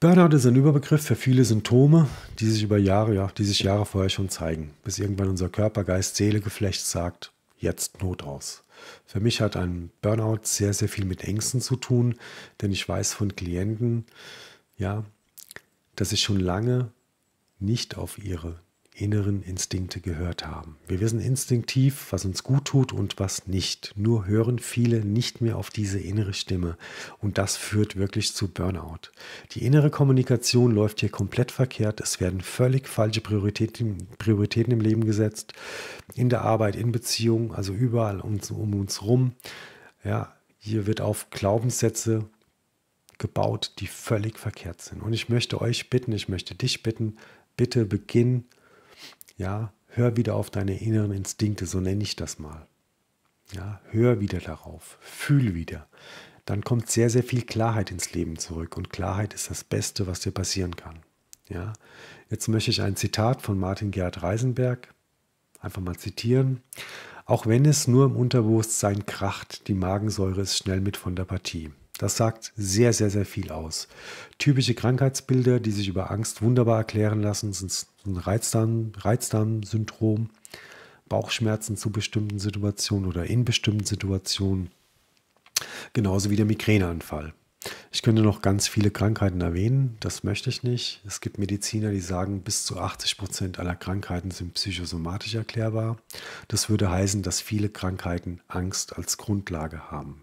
Burnout ist ein Überbegriff für viele Symptome, die sich über Jahre, ja, die sich Jahre vorher schon zeigen, bis irgendwann unser Körper, Geist, Seele, Geflecht sagt, jetzt Not aus. Für mich hat ein Burnout sehr, sehr viel mit Ängsten zu tun, denn ich weiß von Klienten, ja, dass ich schon lange nicht auf ihre inneren Instinkte gehört haben. Wir wissen instinktiv, was uns gut tut und was nicht. Nur hören viele nicht mehr auf diese innere Stimme und das führt wirklich zu Burnout. Die innere Kommunikation läuft hier komplett verkehrt. Es werden völlig falsche Prioritäten, Prioritäten im Leben gesetzt, in der Arbeit, in Beziehungen, also überall um, um uns rum. Ja, hier wird auf Glaubenssätze gebaut, die völlig verkehrt sind. Und ich möchte euch bitten, ich möchte dich bitten, bitte beginn ja, hör wieder auf deine inneren Instinkte, so nenne ich das mal. Ja, hör wieder darauf, fühl wieder. Dann kommt sehr, sehr viel Klarheit ins Leben zurück und Klarheit ist das Beste, was dir passieren kann. Ja, jetzt möchte ich ein Zitat von Martin Gerhard Reisenberg einfach mal zitieren. Auch wenn es nur im Unterbewusstsein kracht, die Magensäure ist schnell mit von der Partie. Das sagt sehr, sehr, sehr viel aus. Typische Krankheitsbilder, die sich über Angst wunderbar erklären lassen, sind ein Reizdarm, Reizdarmsyndrom, Bauchschmerzen zu bestimmten Situationen oder in bestimmten Situationen, genauso wie der Migräneanfall. Ich könnte noch ganz viele Krankheiten erwähnen, das möchte ich nicht. Es gibt Mediziner, die sagen, bis zu 80 Prozent aller Krankheiten sind psychosomatisch erklärbar. Das würde heißen, dass viele Krankheiten Angst als Grundlage haben.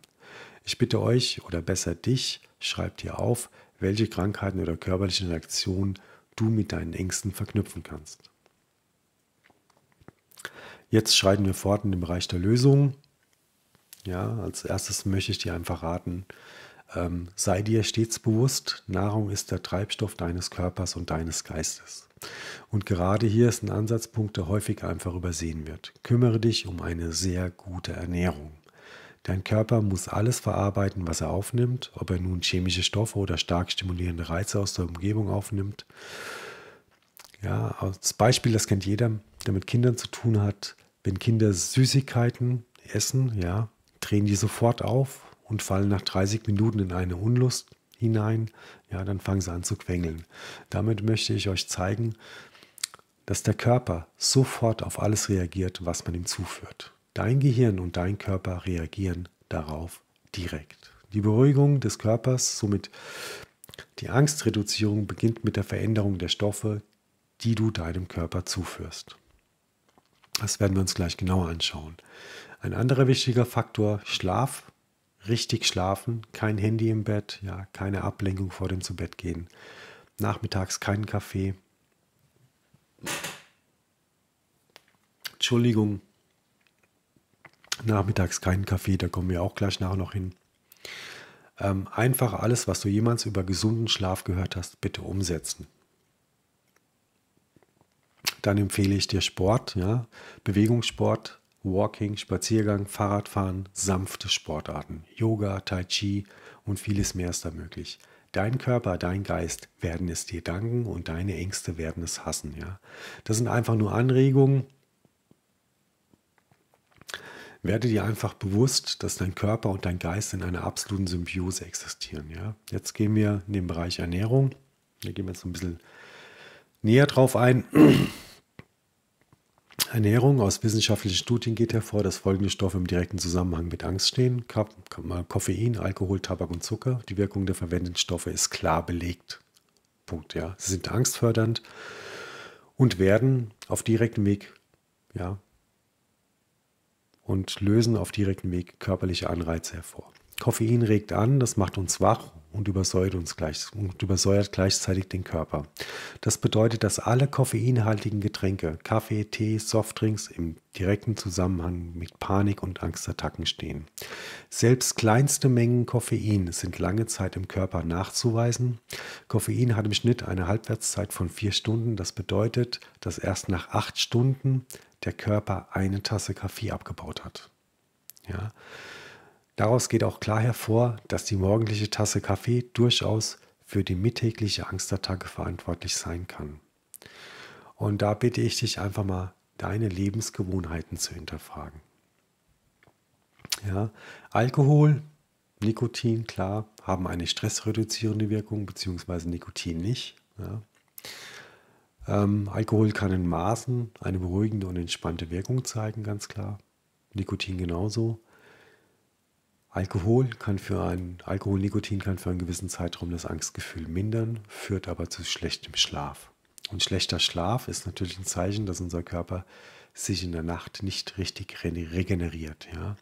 Ich bitte euch oder besser dich, schreib dir auf, welche Krankheiten oder körperlichen Reaktionen du mit deinen Ängsten verknüpfen kannst. Jetzt schreiten wir fort in den Bereich der Lösungen. Ja, als erstes möchte ich dir einfach raten, ähm, sei dir stets bewusst, Nahrung ist der Treibstoff deines Körpers und deines Geistes. Und gerade hier ist ein Ansatzpunkt, der häufig einfach übersehen wird. Kümmere dich um eine sehr gute Ernährung. Dein Körper muss alles verarbeiten, was er aufnimmt, ob er nun chemische Stoffe oder stark stimulierende Reize aus der Umgebung aufnimmt. Ja, als Beispiel, das kennt jeder, der mit Kindern zu tun hat, wenn Kinder Süßigkeiten essen, ja, drehen die sofort auf und fallen nach 30 Minuten in eine Unlust hinein, ja, dann fangen sie an zu quengeln. Damit möchte ich euch zeigen, dass der Körper sofort auf alles reagiert, was man ihm zuführt. Dein Gehirn und dein Körper reagieren darauf direkt. Die Beruhigung des Körpers, somit die Angstreduzierung, beginnt mit der Veränderung der Stoffe, die du deinem Körper zuführst. Das werden wir uns gleich genauer anschauen. Ein anderer wichtiger Faktor, Schlaf, richtig schlafen, kein Handy im Bett, ja, keine Ablenkung vor dem Zubettgehen, nachmittags keinen Kaffee. Entschuldigung, Nachmittags keinen Kaffee, da kommen wir auch gleich nachher noch hin. Ähm, einfach alles, was du jemals über gesunden Schlaf gehört hast, bitte umsetzen. Dann empfehle ich dir Sport, ja? Bewegungssport, Walking, Spaziergang, Fahrradfahren, sanfte Sportarten, Yoga, Tai Chi und vieles mehr ist da möglich. Dein Körper, dein Geist werden es dir danken und deine Ängste werden es hassen. Ja? Das sind einfach nur Anregungen werde dir einfach bewusst, dass dein Körper und dein Geist in einer absoluten Symbiose existieren. Ja? Jetzt gehen wir in den Bereich Ernährung. Da gehen wir jetzt ein bisschen näher drauf ein. Ernährung aus wissenschaftlichen Studien geht hervor, dass folgende Stoffe im direkten Zusammenhang mit Angst stehen: Koffein, Alkohol, Tabak und Zucker. Die Wirkung der verwendeten Stoffe ist klar belegt. Punkt. Ja, sie sind angstfördernd und werden auf direktem Weg ja, und lösen auf direktem Weg körperliche Anreize hervor. Koffein regt an, das macht uns wach und übersäuert, uns gleich, und übersäuert gleichzeitig den Körper. Das bedeutet, dass alle koffeinhaltigen Getränke, Kaffee, Tee, Softdrinks im direkten Zusammenhang mit Panik- und Angstattacken stehen. Selbst kleinste Mengen Koffein sind lange Zeit im Körper nachzuweisen. Koffein hat im Schnitt eine Halbwertszeit von vier Stunden. Das bedeutet, dass erst nach acht Stunden der Körper eine Tasse Kaffee abgebaut hat. Ja. Daraus geht auch klar hervor, dass die morgendliche Tasse Kaffee durchaus für die mittägliche Angstattacke verantwortlich sein kann. Und da bitte ich dich einfach mal, deine Lebensgewohnheiten zu hinterfragen. Ja, Alkohol, Nikotin, klar, haben eine stressreduzierende Wirkung, beziehungsweise Nikotin nicht. Ja. Ähm, Alkohol kann in Maßen eine beruhigende und entspannte Wirkung zeigen, ganz klar. Nikotin genauso. Alkohol kann für einen Alkohol, Nikotin kann für einen gewissen Zeitraum das Angstgefühl mindern, führt aber zu schlechtem Schlaf. Und schlechter Schlaf ist natürlich ein Zeichen, dass unser Körper sich in der Nacht nicht richtig regeneriert. Ja?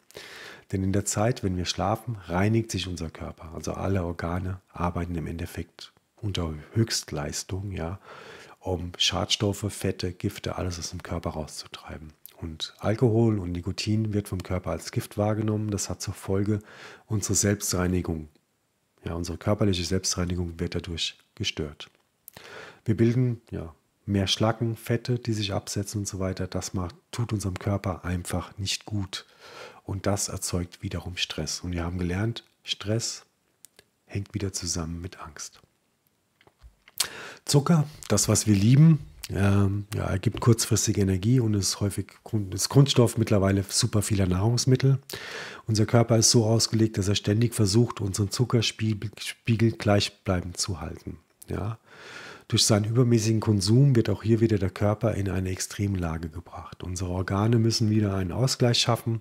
Denn in der Zeit, wenn wir schlafen, reinigt sich unser Körper. Also alle Organe arbeiten im Endeffekt unter Höchstleistung. Ja? um Schadstoffe, Fette, Gifte, alles aus dem Körper rauszutreiben. Und Alkohol und Nikotin wird vom Körper als Gift wahrgenommen. Das hat zur Folge unsere Selbstreinigung. Ja, unsere körperliche Selbstreinigung wird dadurch gestört. Wir bilden ja, mehr Schlacken, Fette, die sich absetzen und so weiter. Das macht, tut unserem Körper einfach nicht gut. Und das erzeugt wiederum Stress. Und wir haben gelernt, Stress hängt wieder zusammen mit Angst. Zucker, das, was wir lieben, ähm, ja, ergibt kurzfristige Energie und ist häufig ist Grundstoff mittlerweile super vieler Nahrungsmittel. Unser Körper ist so ausgelegt, dass er ständig versucht, unseren Zuckerspiegel gleichbleibend zu halten. Ja. Durch seinen übermäßigen Konsum wird auch hier wieder der Körper in eine Extremlage gebracht. Unsere Organe müssen wieder einen Ausgleich schaffen,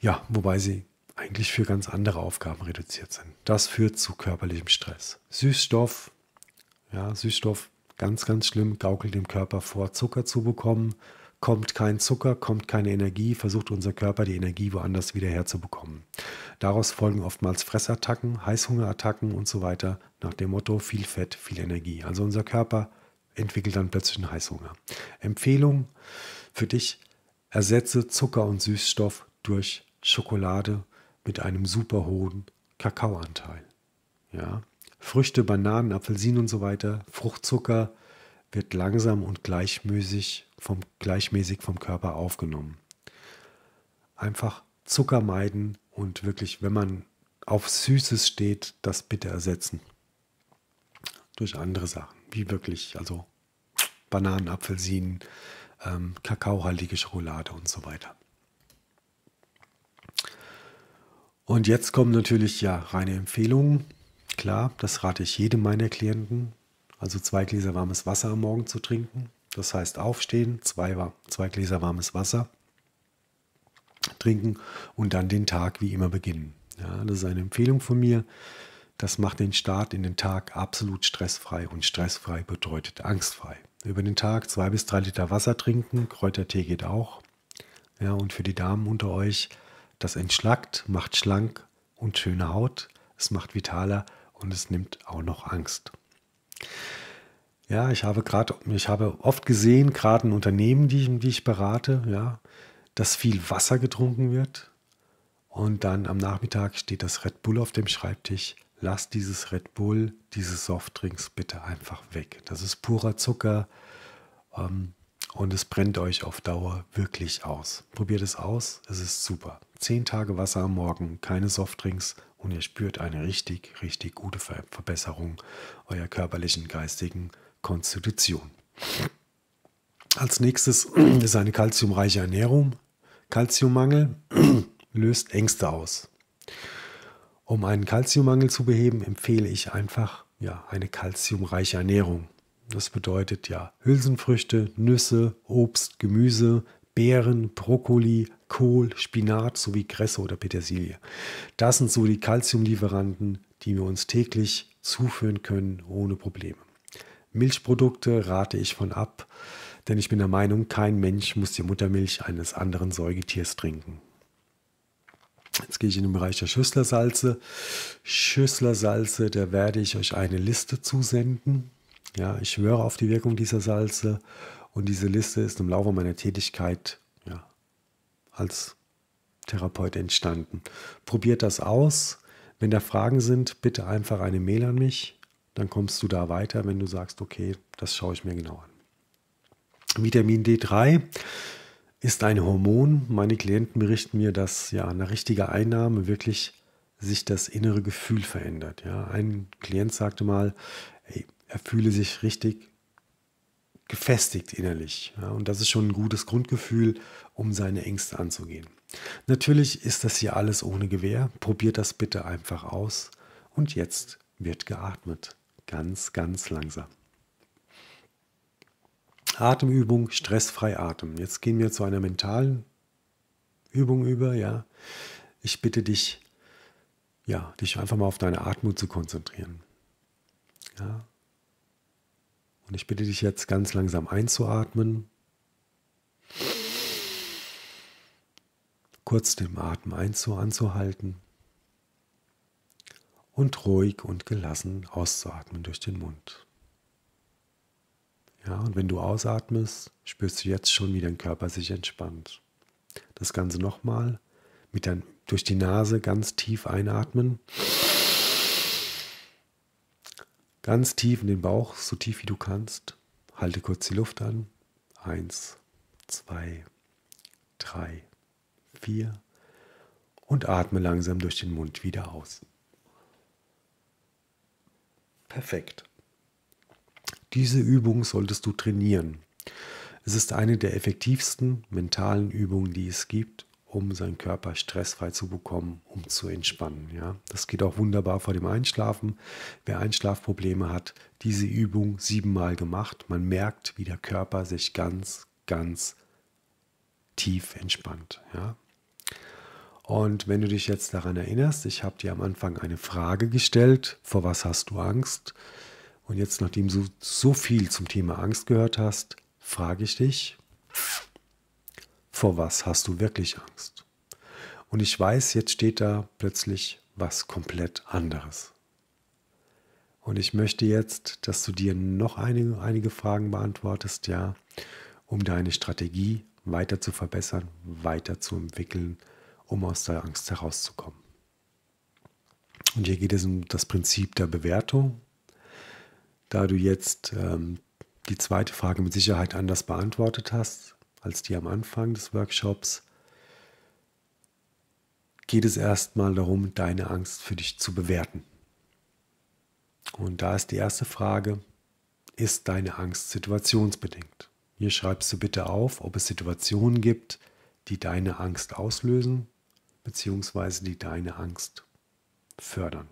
ja, wobei sie eigentlich für ganz andere Aufgaben reduziert sind. Das führt zu körperlichem Stress. Süßstoff, ja, Süßstoff, ganz, ganz schlimm, gaukelt dem Körper vor, Zucker zu bekommen. Kommt kein Zucker, kommt keine Energie, versucht unser Körper die Energie woanders wieder herzubekommen. Daraus folgen oftmals Fressattacken, Heißhungerattacken und so weiter, nach dem Motto viel Fett, viel Energie. Also unser Körper entwickelt dann plötzlich einen Heißhunger. Empfehlung für dich, ersetze Zucker und Süßstoff durch Schokolade mit einem super hohen Kakaoanteil. Ja, Früchte, Bananen, Apfelsinen und so weiter, Fruchtzucker wird langsam und gleichmäßig vom, gleichmäßig vom Körper aufgenommen. Einfach Zucker meiden und wirklich, wenn man auf Süßes steht, das bitte ersetzen. Durch andere Sachen, wie wirklich, also Bananen, Apfelsinen, ähm, kakaohaltige Schokolade und so weiter. Und jetzt kommen natürlich ja reine Empfehlungen. Klar, das rate ich jedem meiner Klienten. Also zwei Gläser warmes Wasser am Morgen zu trinken. Das heißt aufstehen, zwei, zwei Gläser warmes Wasser trinken und dann den Tag wie immer beginnen. Ja, das ist eine Empfehlung von mir. Das macht den Start in den Tag absolut stressfrei und stressfrei bedeutet angstfrei. Über den Tag zwei bis drei Liter Wasser trinken, Kräutertee geht auch. Ja, und für die Damen unter euch, das entschlackt, macht schlank und schöne Haut, es macht vitaler und es nimmt auch noch Angst. Ja, ich habe gerade, ich habe oft gesehen, gerade in Unternehmen, die ich, die ich berate, ja, dass viel Wasser getrunken wird und dann am Nachmittag steht das Red Bull auf dem Schreibtisch. Lass dieses Red Bull, diese Softdrinks bitte einfach weg. Das ist purer Zucker ähm, und es brennt euch auf Dauer wirklich aus. Probiert es aus, es ist super. 10 Tage Wasser am Morgen, keine Softdrinks und ihr spürt eine richtig, richtig gute Verbesserung eurer körperlichen, geistigen Konstitution. Als nächstes ist eine kalziumreiche Ernährung. Kalziummangel löst Ängste aus. Um einen Kalziummangel zu beheben, empfehle ich einfach ja, eine kalziumreiche Ernährung. Das bedeutet ja Hülsenfrüchte, Nüsse, Obst, Gemüse, Beeren, Brokkoli, Kohl, Spinat sowie Kresse oder Petersilie. Das sind so die Kalziumlieferanten, die wir uns täglich zuführen können ohne Probleme. Milchprodukte rate ich von ab, denn ich bin der Meinung, kein Mensch muss die Muttermilch eines anderen Säugetiers trinken. Jetzt gehe ich in den Bereich der Schüsslersalze. Schüsslersalze, da werde ich euch eine Liste zusenden. Ja, ich schwöre auf die Wirkung dieser Salze und diese Liste ist im Laufe meiner Tätigkeit als Therapeut entstanden. Probiert das aus. Wenn da Fragen sind, bitte einfach eine Mail an mich. Dann kommst du da weiter, wenn du sagst, okay, das schaue ich mir genau an. Vitamin D3 ist ein Hormon. Meine Klienten berichten mir, dass ja eine richtige Einnahme wirklich sich das innere Gefühl verändert. Ja, ein Klient sagte mal, ey, er fühle sich richtig gefestigt innerlich. Ja, und das ist schon ein gutes Grundgefühl, um seine Ängste anzugehen. Natürlich ist das hier alles ohne Gewehr. Probiert das bitte einfach aus. Und jetzt wird geatmet. Ganz, ganz langsam. Atemübung, stressfrei Atem. Jetzt gehen wir zu einer mentalen Übung über, ja. Ich bitte dich, ja, dich einfach mal auf deine Atmung zu konzentrieren. Ja, und ich bitte dich jetzt ganz langsam einzuatmen. Kurz den Atem einzu anzuhalten und ruhig und gelassen auszuatmen durch den Mund. Ja, und wenn du ausatmest, spürst du jetzt schon, wie dein Körper sich entspannt. Das Ganze nochmal mit dein, durch die Nase ganz tief einatmen. Ganz tief in den Bauch, so tief wie du kannst. Halte kurz die Luft an. Eins, zwei, drei, vier. Und atme langsam durch den Mund wieder aus. Perfekt. Diese Übung solltest du trainieren. Es ist eine der effektivsten mentalen Übungen, die es gibt um seinen Körper stressfrei zu bekommen, um zu entspannen. Ja? Das geht auch wunderbar vor dem Einschlafen. Wer Einschlafprobleme hat, diese Übung siebenmal gemacht. Man merkt, wie der Körper sich ganz, ganz tief entspannt. Ja? Und wenn du dich jetzt daran erinnerst, ich habe dir am Anfang eine Frage gestellt, vor was hast du Angst? Und jetzt, nachdem du so viel zum Thema Angst gehört hast, frage ich dich, vor was hast du wirklich Angst? Und ich weiß, jetzt steht da plötzlich was komplett anderes. Und ich möchte jetzt, dass du dir noch einige, einige Fragen beantwortest, ja, um deine Strategie weiter zu verbessern, weiter zu entwickeln, um aus der Angst herauszukommen. Und hier geht es um das Prinzip der Bewertung. Da du jetzt ähm, die zweite Frage mit Sicherheit anders beantwortet hast, als die am Anfang des Workshops, geht es erstmal darum, deine Angst für dich zu bewerten. Und da ist die erste Frage, ist deine Angst situationsbedingt? Hier schreibst du bitte auf, ob es Situationen gibt, die deine Angst auslösen, beziehungsweise die deine Angst fördern.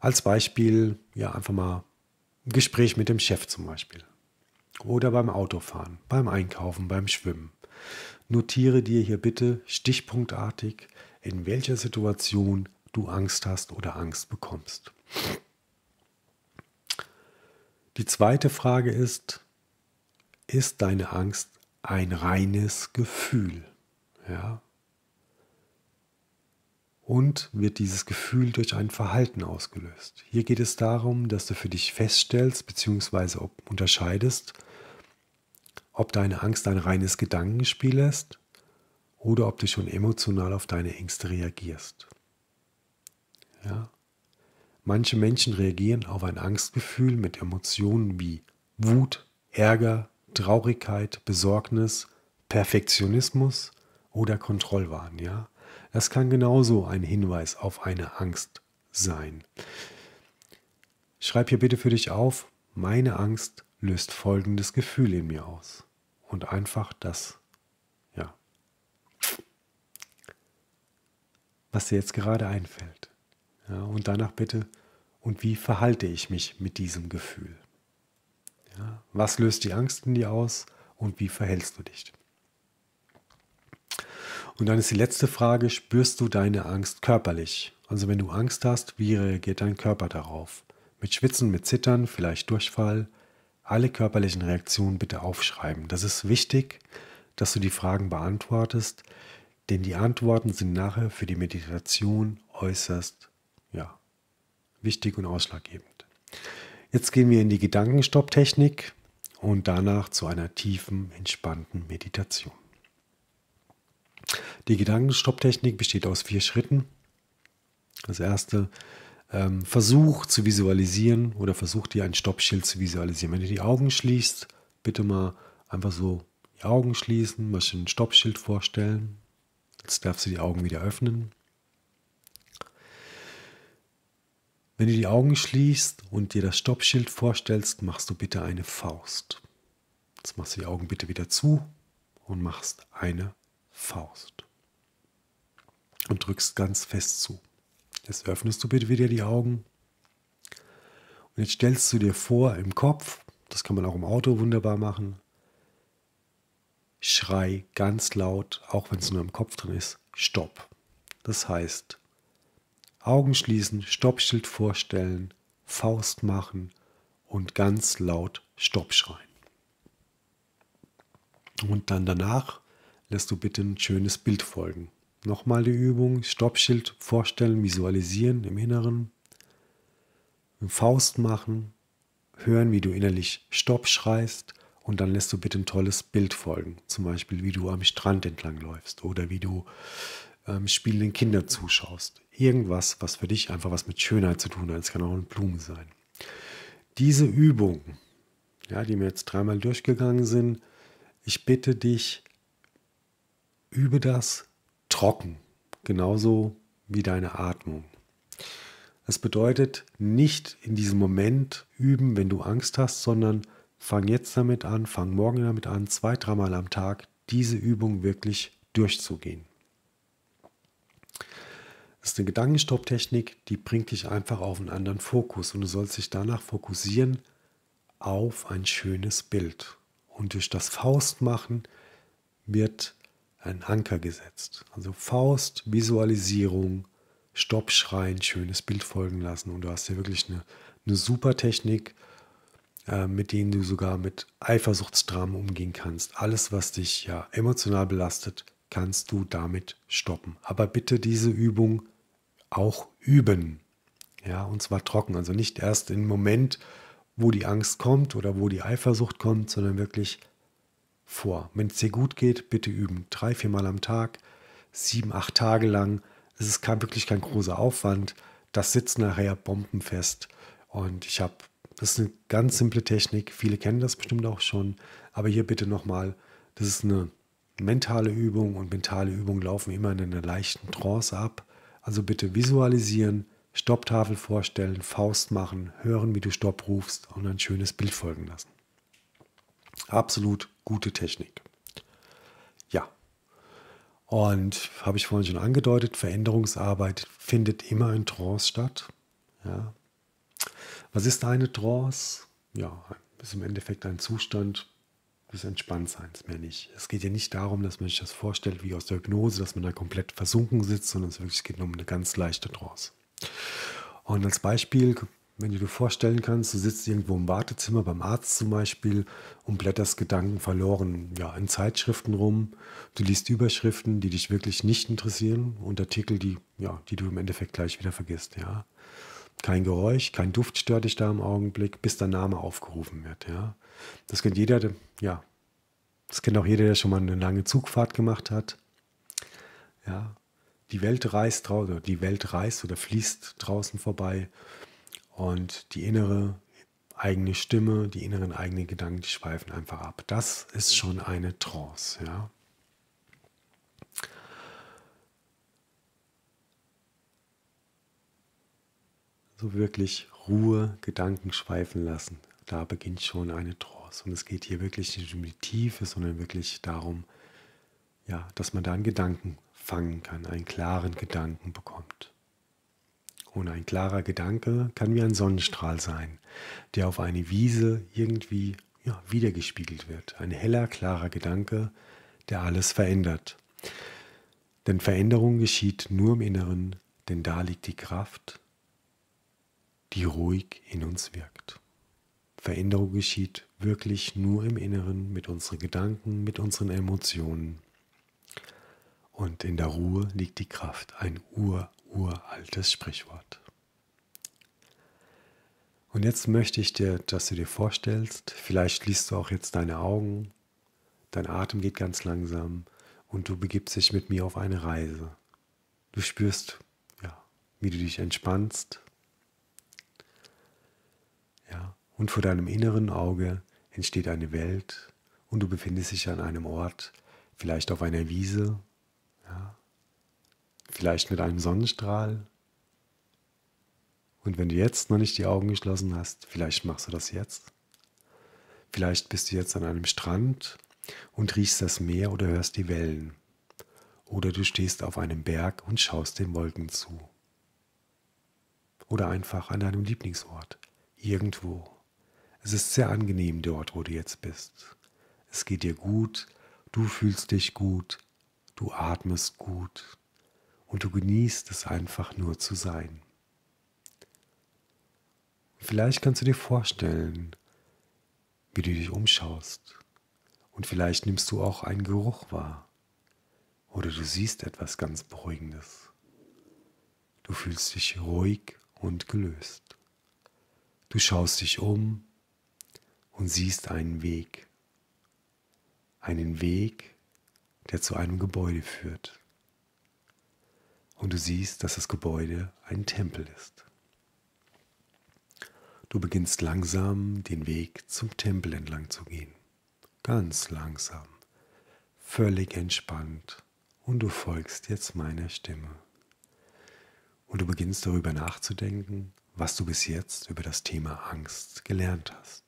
Als Beispiel, ja, einfach mal ein Gespräch mit dem Chef zum Beispiel oder beim Autofahren, beim Einkaufen, beim Schwimmen. Notiere dir hier bitte stichpunktartig, in welcher Situation du Angst hast oder Angst bekommst. Die zweite Frage ist, ist deine Angst ein reines Gefühl? Ja? und wird dieses Gefühl durch ein Verhalten ausgelöst. Hier geht es darum, dass du für dich feststellst bzw. unterscheidest, ob deine Angst ein reines Gedankenspiel ist oder ob du schon emotional auf deine Ängste reagierst. Ja? Manche Menschen reagieren auf ein Angstgefühl mit Emotionen wie Wut, Ärger, Traurigkeit, Besorgnis, Perfektionismus oder Kontrollwahn. Ja? Das kann genauso ein Hinweis auf eine Angst sein. Schreib hier bitte für dich auf, meine Angst löst folgendes Gefühl in mir aus. Und einfach das, ja, was dir jetzt gerade einfällt. Ja, und danach bitte, und wie verhalte ich mich mit diesem Gefühl? Ja, was löst die Angst in dir aus und wie verhältst du dich? Und dann ist die letzte Frage, spürst du deine Angst körperlich? Also wenn du Angst hast, wie reagiert dein Körper darauf? Mit Schwitzen, mit Zittern, vielleicht Durchfall. Alle körperlichen Reaktionen bitte aufschreiben. Das ist wichtig, dass du die Fragen beantwortest, denn die Antworten sind nachher für die Meditation äußerst ja, wichtig und ausschlaggebend. Jetzt gehen wir in die Gedankenstopptechnik und danach zu einer tiefen, entspannten Meditation. Die Gedankenstopptechnik besteht aus vier Schritten. Das erste, ähm, versuch zu visualisieren oder versuch dir ein Stoppschild zu visualisieren. Wenn du die Augen schließt, bitte mal einfach so die Augen schließen, mal schön ein Stoppschild vorstellen. Jetzt darfst du die Augen wieder öffnen. Wenn du die Augen schließt und dir das Stoppschild vorstellst, machst du bitte eine Faust. Jetzt machst du die Augen bitte wieder zu und machst eine Faust. Faust und drückst ganz fest zu. Jetzt öffnest du bitte wieder die Augen. Und jetzt stellst du dir vor im Kopf, das kann man auch im Auto wunderbar machen, schrei ganz laut, auch wenn es nur im Kopf drin ist, Stopp. Das heißt, Augen schließen, Stoppschild vorstellen, Faust machen und ganz laut Stopp schreien. Und dann danach lässt du bitte ein schönes Bild folgen. Nochmal die Übung, Stoppschild vorstellen, visualisieren im Inneren, Faust machen, hören, wie du innerlich Stopp schreist und dann lässt du bitte ein tolles Bild folgen. Zum Beispiel, wie du am Strand entlangläufst oder wie du ähm, spielenden Kindern zuschaust. Irgendwas, was für dich einfach was mit Schönheit zu tun hat. Es kann auch eine Blume sein. Diese Übung, ja, die mir jetzt dreimal durchgegangen sind, ich bitte dich, Übe das trocken, genauso wie deine Atmung. Es bedeutet nicht in diesem Moment üben, wenn du Angst hast, sondern fang jetzt damit an, fang morgen damit an, zwei, dreimal am Tag diese Übung wirklich durchzugehen. Das ist eine Gedankenstopptechnik, die bringt dich einfach auf einen anderen Fokus und du sollst dich danach fokussieren auf ein schönes Bild. Und durch das Faustmachen wird einen Anker gesetzt. Also Faust, Visualisierung, Stoppschreien, schönes Bild folgen lassen. Und du hast hier wirklich eine, eine super Technik, äh, mit denen du sogar mit Eifersuchtsdramen umgehen kannst. Alles, was dich ja emotional belastet, kannst du damit stoppen. Aber bitte diese Übung auch üben. Ja, und zwar trocken. Also nicht erst im Moment, wo die Angst kommt oder wo die Eifersucht kommt, sondern wirklich vor. Wenn es dir gut geht, bitte üben. Drei, viermal am Tag, sieben, acht Tage lang. Es ist kein, wirklich kein großer Aufwand. Das sitzt nachher bombenfest. Und ich habe, das ist eine ganz simple Technik. Viele kennen das bestimmt auch schon. Aber hier bitte nochmal, das ist eine mentale Übung und mentale Übungen laufen immer in einer leichten Trance ab. Also bitte visualisieren, Stopptafel vorstellen, Faust machen, hören, wie du Stopp rufst und ein schönes Bild folgen lassen. Absolut gute Technik. Ja. Und habe ich vorhin schon angedeutet, Veränderungsarbeit findet immer in Trance statt. Ja. Was ist eine Trance? Ja, ist im Endeffekt ein Zustand des Entspanntseins, mehr nicht. Es geht ja nicht darum, dass man sich das vorstellt wie aus der Hypnose, dass man da komplett versunken sitzt, sondern es wirklich geht nur um eine ganz leichte Trance. Und als Beispiel wenn du dir vorstellen kannst, du sitzt irgendwo im Wartezimmer beim Arzt zum Beispiel und blätterst Gedanken verloren ja, in Zeitschriften rum. Du liest Überschriften, die dich wirklich nicht interessieren und Artikel, die, ja, die du im Endeffekt gleich wieder vergisst. Ja. Kein Geräusch, kein Duft stört dich da im Augenblick, bis dein Name aufgerufen wird. Ja. Das kennt jeder, ja. Das kennt auch jeder, der schon mal eine lange Zugfahrt gemacht hat. Ja. Die Welt reist, die Welt reist oder fließt draußen vorbei und die innere eigene Stimme, die inneren eigenen Gedanken, die schweifen einfach ab. Das ist schon eine Trance, ja. So wirklich Ruhe, Gedanken schweifen lassen. Da beginnt schon eine Trance. Und es geht hier wirklich nicht um die Tiefe, sondern wirklich darum, ja, dass man da einen Gedanken fangen kann, einen klaren Gedanken bekommt. Und ein klarer Gedanke kann wie ein Sonnenstrahl sein, der auf eine Wiese irgendwie ja, wiedergespiegelt wird. Ein heller, klarer Gedanke, der alles verändert. Denn Veränderung geschieht nur im Inneren, denn da liegt die Kraft, die ruhig in uns wirkt. Veränderung geschieht wirklich nur im Inneren mit unseren Gedanken, mit unseren Emotionen. Und in der Ruhe liegt die Kraft, ein Ur uraltes Sprichwort. Und jetzt möchte ich dir, dass du dir vorstellst, vielleicht schließt du auch jetzt deine Augen, dein Atem geht ganz langsam und du begibst dich mit mir auf eine Reise. Du spürst, ja, wie du dich entspannst. Ja, und vor deinem inneren Auge entsteht eine Welt und du befindest dich an einem Ort, vielleicht auf einer Wiese, ja, vielleicht mit einem Sonnenstrahl. Und wenn du jetzt noch nicht die Augen geschlossen hast, vielleicht machst du das jetzt. Vielleicht bist du jetzt an einem Strand und riechst das Meer oder hörst die Wellen. Oder du stehst auf einem Berg und schaust den Wolken zu. Oder einfach an deinem Lieblingsort, irgendwo. Es ist sehr angenehm dort, wo du jetzt bist. Es geht dir gut, du fühlst dich gut, du atmest gut und du genießt es einfach nur zu sein. Vielleicht kannst du dir vorstellen, wie du dich umschaust. Und vielleicht nimmst du auch einen Geruch wahr. Oder du siehst etwas ganz Beruhigendes. Du fühlst dich ruhig und gelöst. Du schaust dich um und siehst einen Weg. Einen Weg, der zu einem Gebäude führt und du siehst, dass das Gebäude ein Tempel ist. Du beginnst langsam den Weg zum Tempel entlang zu gehen. Ganz langsam, völlig entspannt und du folgst jetzt meiner Stimme. Und du beginnst darüber nachzudenken, was du bis jetzt über das Thema Angst gelernt hast.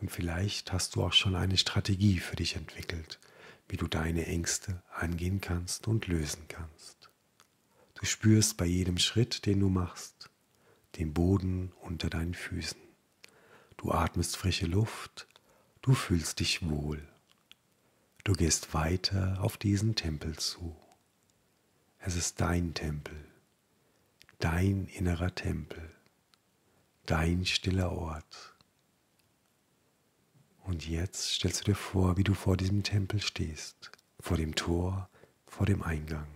Und vielleicht hast du auch schon eine Strategie für dich entwickelt, wie du deine Ängste angehen kannst und lösen kannst. Du spürst bei jedem Schritt, den du machst, den Boden unter deinen Füßen. Du atmest frische Luft, du fühlst dich wohl. Du gehst weiter auf diesen Tempel zu. Es ist dein Tempel, dein innerer Tempel, dein stiller Ort. Und jetzt stellst du dir vor, wie du vor diesem Tempel stehst, vor dem Tor, vor dem Eingang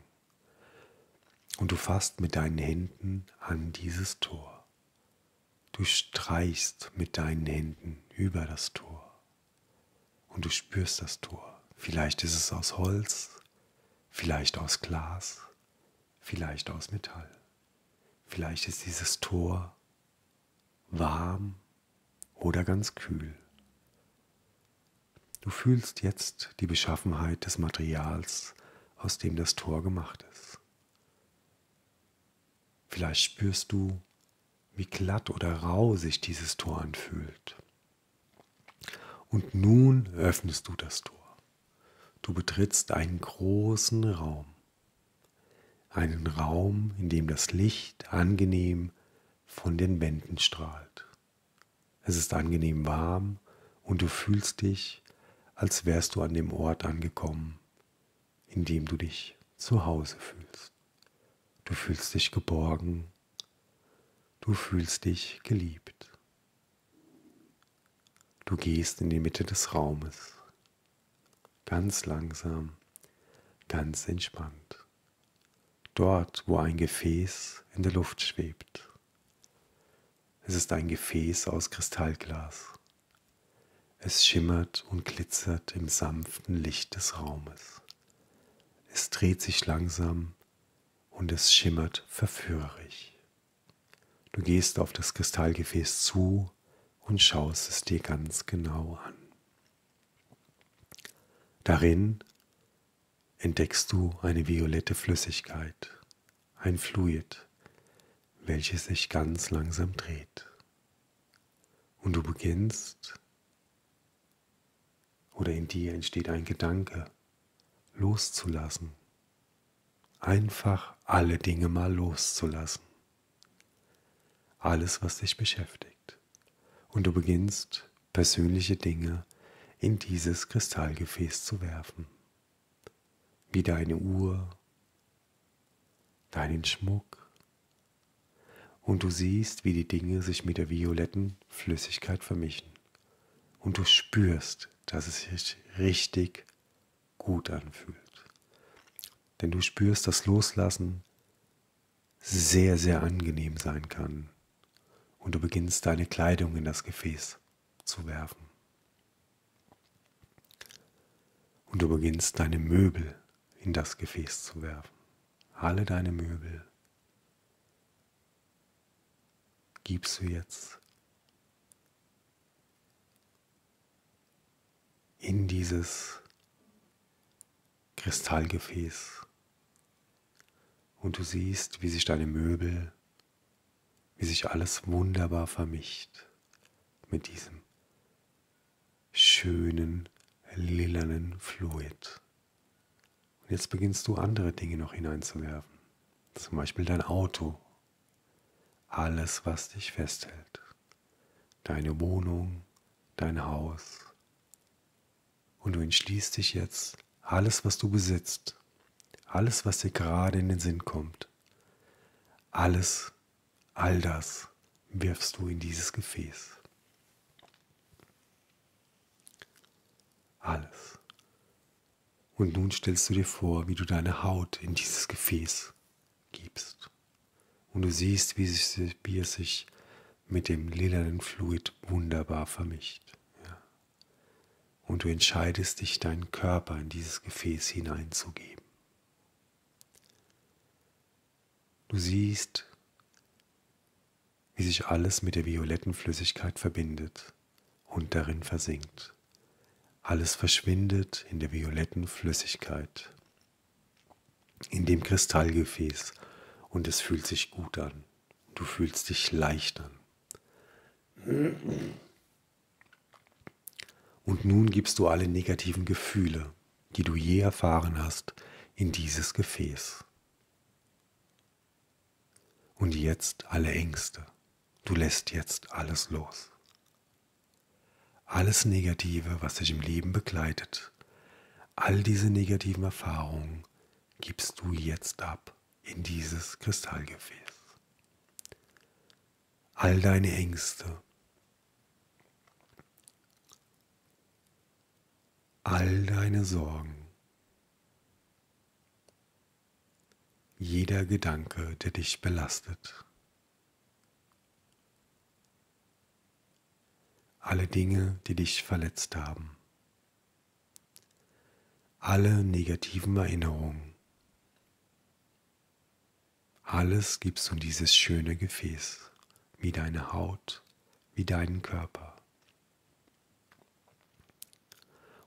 und du fasst mit deinen Händen an dieses Tor. Du streichst mit deinen Händen über das Tor und du spürst das Tor. Vielleicht ist es aus Holz, vielleicht aus Glas, vielleicht aus Metall. Vielleicht ist dieses Tor warm oder ganz kühl. Du fühlst jetzt die Beschaffenheit des Materials, aus dem das Tor gemacht ist. Vielleicht spürst du, wie glatt oder rau sich dieses Tor anfühlt. Und nun öffnest du das Tor. Du betrittst einen großen Raum. Einen Raum, in dem das Licht angenehm von den Wänden strahlt. Es ist angenehm warm und du fühlst dich, als wärst du an dem Ort angekommen, in dem du dich zu Hause fühlst. Du fühlst dich geborgen. Du fühlst dich geliebt. Du gehst in die Mitte des Raumes. Ganz langsam, ganz entspannt. Dort, wo ein Gefäß in der Luft schwebt. Es ist ein Gefäß aus Kristallglas. Es schimmert und glitzert im sanften Licht des Raumes. Es dreht sich langsam und es schimmert verführerisch. Du gehst auf das Kristallgefäß zu und schaust es dir ganz genau an. Darin entdeckst du eine violette Flüssigkeit, ein Fluid, welches sich ganz langsam dreht. Und du beginnst, oder in dir entsteht ein Gedanke, loszulassen, einfach alle Dinge mal loszulassen. Alles, was dich beschäftigt. Und du beginnst persönliche Dinge in dieses Kristallgefäß zu werfen. Wie deine Uhr, deinen Schmuck. Und du siehst, wie die Dinge sich mit der violetten Flüssigkeit vermischen. Und du spürst, dass es sich richtig gut anfühlt. Denn du spürst, dass Loslassen sehr, sehr angenehm sein kann. Und du beginnst deine Kleidung in das Gefäß zu werfen. Und du beginnst deine Möbel in das Gefäß zu werfen. Alle deine Möbel gibst du jetzt in dieses Kristallgefäß. Und du siehst, wie sich deine Möbel, wie sich alles wunderbar vermischt mit diesem schönen, lilanen Fluid. Und jetzt beginnst du andere Dinge noch hineinzuwerfen. Zum Beispiel dein Auto. Alles, was dich festhält. Deine Wohnung, dein Haus. Und du entschließt dich jetzt, alles, was du besitzt, alles, was dir gerade in den Sinn kommt. Alles, all das wirfst du in dieses Gefäß. Alles. Und nun stellst du dir vor, wie du deine Haut in dieses Gefäß gibst. Und du siehst, wie, sich, wie es sich mit dem lilanen Fluid wunderbar vermischt. Und du entscheidest dich, deinen Körper in dieses Gefäß hineinzugeben. Du siehst, wie sich alles mit der violetten Flüssigkeit verbindet und darin versinkt. Alles verschwindet in der violetten Flüssigkeit, in dem Kristallgefäß und es fühlt sich gut an. Du fühlst dich leicht an. Und nun gibst du alle negativen Gefühle, die du je erfahren hast, in dieses Gefäß und jetzt alle Ängste. Du lässt jetzt alles los. Alles Negative, was dich im Leben begleitet, all diese negativen Erfahrungen gibst du jetzt ab in dieses Kristallgefäß. All deine Ängste, all deine Sorgen, jeder Gedanke, der dich belastet. Alle Dinge, die dich verletzt haben. Alle negativen Erinnerungen. Alles gibst du in dieses schöne Gefäß, wie deine Haut, wie deinen Körper.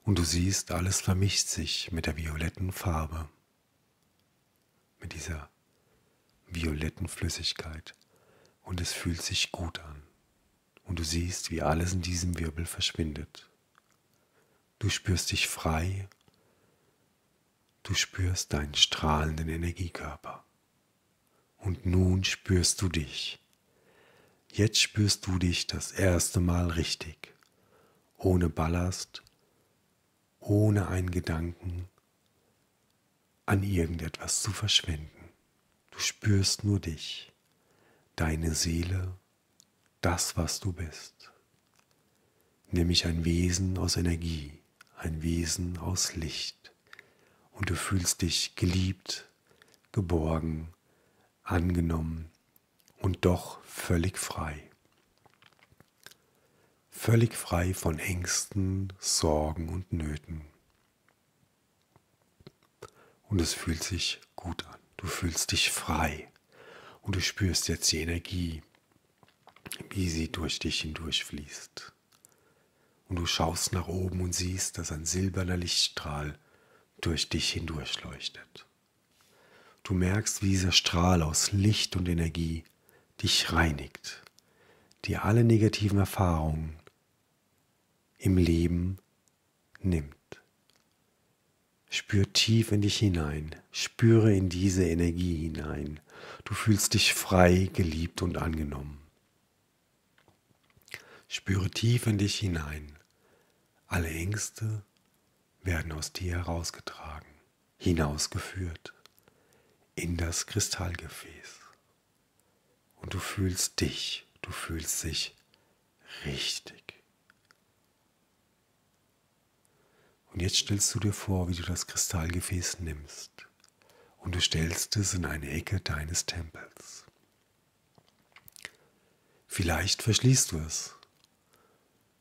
Und du siehst, alles vermischt sich mit der violetten Farbe mit dieser violetten Flüssigkeit und es fühlt sich gut an. Und du siehst, wie alles in diesem Wirbel verschwindet. Du spürst dich frei, du spürst deinen strahlenden Energiekörper. Und nun spürst du dich. Jetzt spürst du dich das erste Mal richtig, ohne Ballast, ohne einen Gedanken, an irgendetwas zu verschwenden. Du spürst nur dich, deine Seele, das, was du bist. Nämlich ein Wesen aus Energie, ein Wesen aus Licht. Und du fühlst dich geliebt, geborgen, angenommen und doch völlig frei. Völlig frei von Ängsten, Sorgen und Nöten und es fühlt sich gut an. Du fühlst dich frei und du spürst jetzt die Energie, wie sie durch dich hindurch fließt. Und du schaust nach oben und siehst, dass ein silberner Lichtstrahl durch dich hindurch leuchtet. Du merkst, wie dieser Strahl aus Licht und Energie dich reinigt, dir alle negativen Erfahrungen im Leben nimmt. Spür tief in dich hinein, spüre in diese Energie hinein. Du fühlst dich frei, geliebt und angenommen. Spüre tief in dich hinein. Alle Ängste werden aus dir herausgetragen, hinausgeführt in das Kristallgefäß. Und du fühlst dich, du fühlst dich richtig. Und jetzt stellst du dir vor, wie du das Kristallgefäß nimmst und du stellst es in eine Ecke deines Tempels. Vielleicht verschließt du es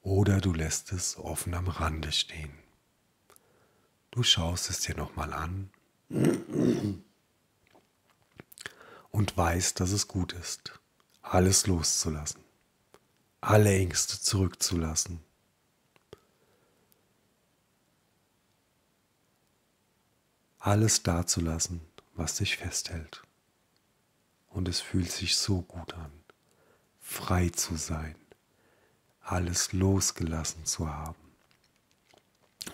oder du lässt es offen am Rande stehen. Du schaust es dir nochmal an und weißt, dass es gut ist, alles loszulassen, alle Ängste zurückzulassen, alles dazulassen, was dich festhält. Und es fühlt sich so gut an, frei zu sein, alles losgelassen zu haben.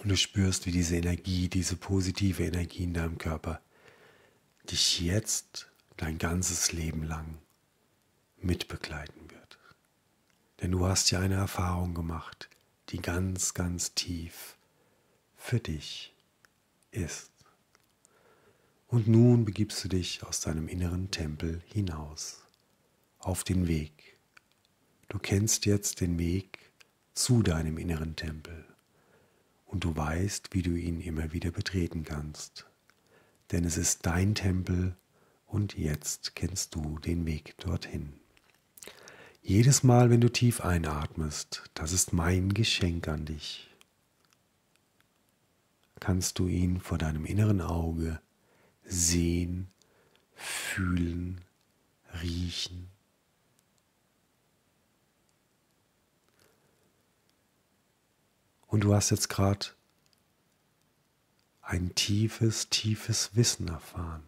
Und du spürst, wie diese Energie, diese positive Energie in deinem Körper dich jetzt dein ganzes Leben lang mitbegleiten wird. Denn du hast ja eine Erfahrung gemacht, die ganz, ganz tief für dich ist. Und nun begibst du dich aus deinem inneren Tempel hinaus, auf den Weg. Du kennst jetzt den Weg zu deinem inneren Tempel und du weißt, wie du ihn immer wieder betreten kannst. Denn es ist dein Tempel und jetzt kennst du den Weg dorthin. Jedes Mal, wenn du tief einatmest, das ist mein Geschenk an dich, kannst du ihn vor deinem inneren Auge sehen, fühlen, riechen. Und du hast jetzt gerade ein tiefes, tiefes Wissen erfahren.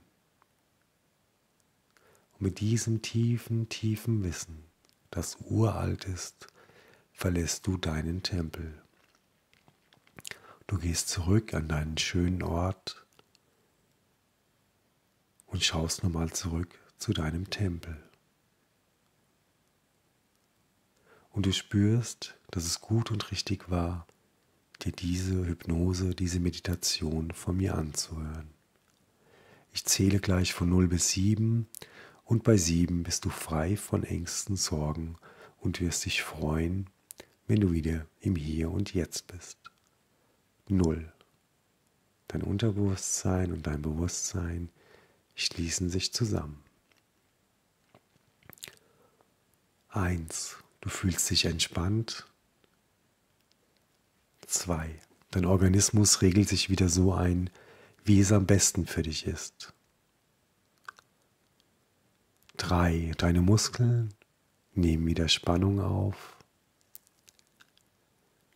Und mit diesem tiefen, tiefen Wissen, das uralt ist, verlässt du deinen Tempel. Du gehst zurück an deinen schönen Ort, und schaust nochmal zurück zu deinem Tempel. Und du spürst, dass es gut und richtig war, dir diese Hypnose, diese Meditation von mir anzuhören. Ich zähle gleich von 0 bis 7 und bei 7 bist du frei von Ängsten, Sorgen und wirst dich freuen, wenn du wieder im Hier und Jetzt bist. 0. Dein Unterbewusstsein und dein Bewusstsein schließen sich zusammen. 1. Du fühlst dich entspannt. 2. Dein Organismus regelt sich wieder so ein, wie es am besten für dich ist. 3. Deine Muskeln nehmen wieder Spannung auf,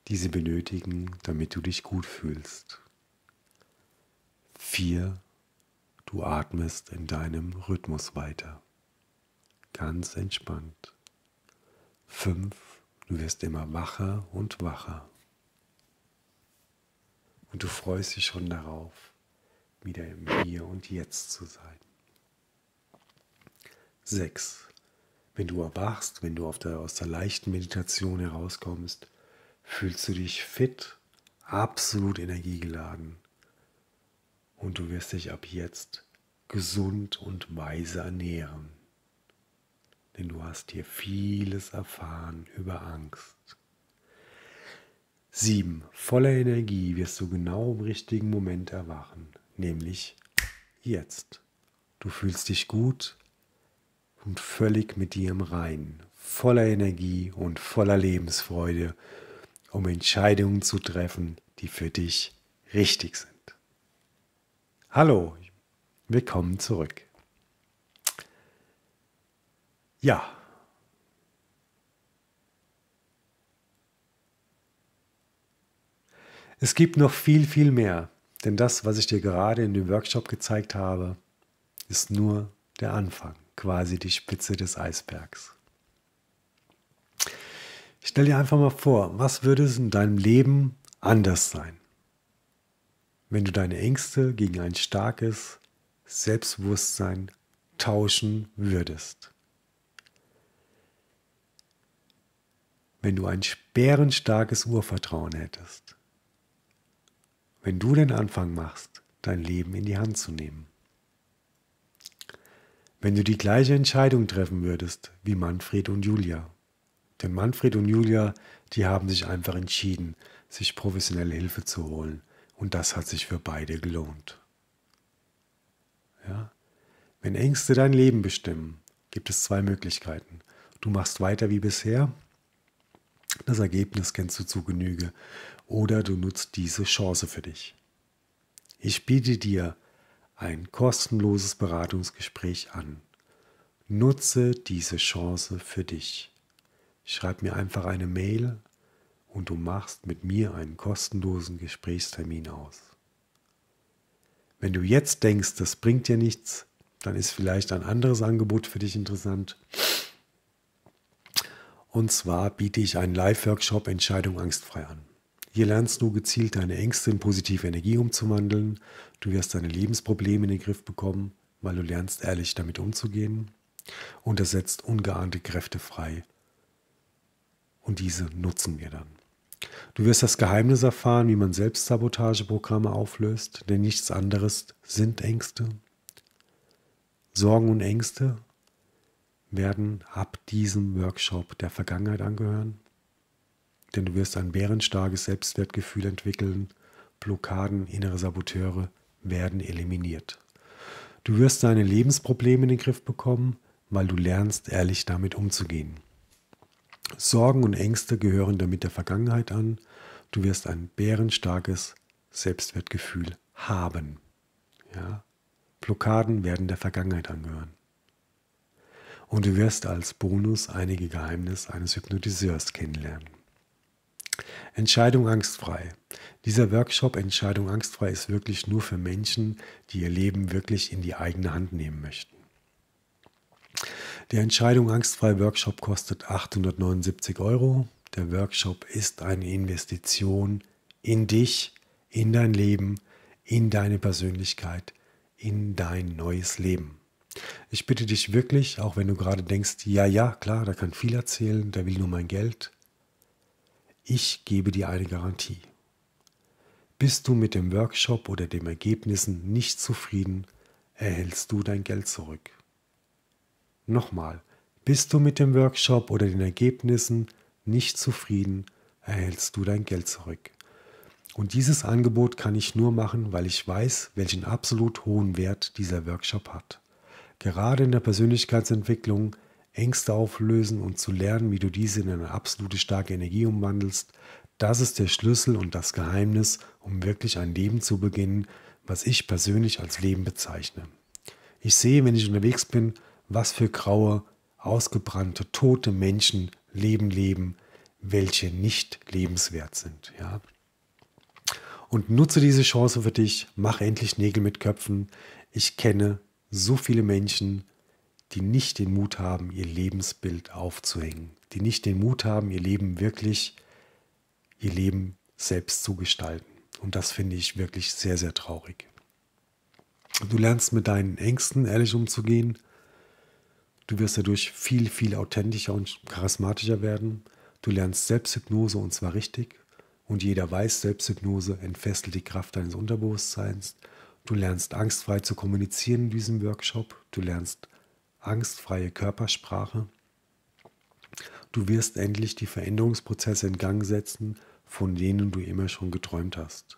die sie benötigen, damit du dich gut fühlst. 4. Du atmest in deinem Rhythmus weiter. Ganz entspannt. Fünf, du wirst immer wacher und wacher. Und du freust dich schon darauf, wieder im Hier und Jetzt zu sein. Sechs, wenn du erwachst, wenn du der, aus der leichten Meditation herauskommst, fühlst du dich fit, absolut energiegeladen und du wirst dich ab jetzt gesund und weise ernähren. Denn du hast hier vieles erfahren über Angst. 7. Voller Energie wirst du genau im richtigen Moment erwachen, nämlich jetzt. Du fühlst dich gut und völlig mit dir im Reinen, voller Energie und voller Lebensfreude, um Entscheidungen zu treffen, die für dich richtig sind. Hallo, willkommen zurück. Ja. Es gibt noch viel, viel mehr, denn das, was ich dir gerade in dem Workshop gezeigt habe, ist nur der Anfang, quasi die Spitze des Eisbergs. Stell dir einfach mal vor, was würde es in deinem Leben anders sein? wenn du deine Ängste gegen ein starkes Selbstbewusstsein tauschen würdest. Wenn du ein sperrenstarkes Urvertrauen hättest. Wenn du den Anfang machst, dein Leben in die Hand zu nehmen. Wenn du die gleiche Entscheidung treffen würdest wie Manfred und Julia. Denn Manfred und Julia, die haben sich einfach entschieden, sich professionelle Hilfe zu holen und das hat sich für beide gelohnt. Ja? Wenn Ängste dein Leben bestimmen, gibt es zwei Möglichkeiten. Du machst weiter wie bisher, das Ergebnis kennst du zu Genüge, oder du nutzt diese Chance für dich. Ich biete dir ein kostenloses Beratungsgespräch an. Nutze diese Chance für dich. Schreib mir einfach eine Mail und du machst mit mir einen kostenlosen Gesprächstermin aus. Wenn du jetzt denkst, das bringt dir nichts, dann ist vielleicht ein anderes Angebot für dich interessant. Und zwar biete ich einen Live-Workshop Entscheidung angstfrei an. Hier lernst du gezielt deine Ängste in positive Energie umzuwandeln. Du wirst deine Lebensprobleme in den Griff bekommen, weil du lernst ehrlich damit umzugehen. Und das setzt ungeahnte Kräfte frei. Und diese nutzen wir dann. Du wirst das Geheimnis erfahren, wie man Selbstsabotageprogramme auflöst, denn nichts anderes sind Ängste. Sorgen und Ängste werden ab diesem Workshop der Vergangenheit angehören, denn du wirst ein bärenstarkes Selbstwertgefühl entwickeln, Blockaden, innere Saboteure werden eliminiert. Du wirst deine Lebensprobleme in den Griff bekommen, weil du lernst, ehrlich damit umzugehen. Sorgen und Ängste gehören damit der Vergangenheit an. Du wirst ein bärenstarkes Selbstwertgefühl haben. Ja? Blockaden werden der Vergangenheit angehören. Und du wirst als Bonus einige Geheimnisse eines Hypnotiseurs kennenlernen. Entscheidung angstfrei. Dieser Workshop Entscheidung angstfrei ist wirklich nur für Menschen, die ihr Leben wirklich in die eigene Hand nehmen möchten. Der Entscheidung Angstfrei Workshop kostet 879 Euro. Der Workshop ist eine Investition in dich, in dein Leben, in deine Persönlichkeit, in dein neues Leben. Ich bitte dich wirklich, auch wenn du gerade denkst, ja, ja, klar, da kann viel erzählen, da will nur mein Geld. Ich gebe dir eine Garantie. Bist du mit dem Workshop oder den Ergebnissen nicht zufrieden, erhältst du dein Geld zurück. Nochmal, bist du mit dem Workshop oder den Ergebnissen nicht zufrieden, erhältst du dein Geld zurück. Und dieses Angebot kann ich nur machen, weil ich weiß, welchen absolut hohen Wert dieser Workshop hat. Gerade in der Persönlichkeitsentwicklung Ängste auflösen und zu lernen, wie du diese in eine absolute starke Energie umwandelst, das ist der Schlüssel und das Geheimnis, um wirklich ein Leben zu beginnen, was ich persönlich als Leben bezeichne. Ich sehe, wenn ich unterwegs bin, was für graue, ausgebrannte, tote Menschen Leben leben, welche nicht lebenswert sind. Ja? Und nutze diese Chance für dich, mach endlich Nägel mit Köpfen. Ich kenne so viele Menschen, die nicht den Mut haben, ihr Lebensbild aufzuhängen, die nicht den Mut haben, ihr Leben wirklich, ihr Leben selbst zu gestalten. Und das finde ich wirklich sehr, sehr traurig. Du lernst mit deinen Ängsten ehrlich umzugehen. Du wirst dadurch viel, viel authentischer und charismatischer werden. Du lernst Selbsthypnose und zwar richtig. Und jeder weiß, Selbsthypnose entfesselt die Kraft deines Unterbewusstseins. Du lernst angstfrei zu kommunizieren in diesem Workshop. Du lernst angstfreie Körpersprache. Du wirst endlich die Veränderungsprozesse in Gang setzen, von denen du immer schon geträumt hast.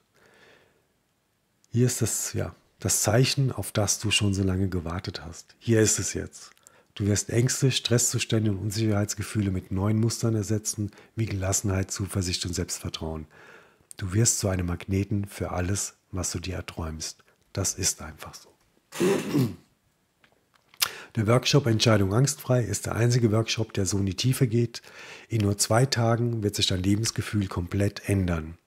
Hier ist das, ja, das Zeichen, auf das du schon so lange gewartet hast. Hier ist es jetzt. Du wirst Ängste, Stresszustände und Unsicherheitsgefühle mit neuen Mustern ersetzen, wie Gelassenheit, Zuversicht und Selbstvertrauen. Du wirst zu einem Magneten für alles, was du dir erträumst. Das ist einfach so. Der Workshop Entscheidung angstfrei ist der einzige Workshop, der so in die Tiefe geht. In nur zwei Tagen wird sich dein Lebensgefühl komplett ändern.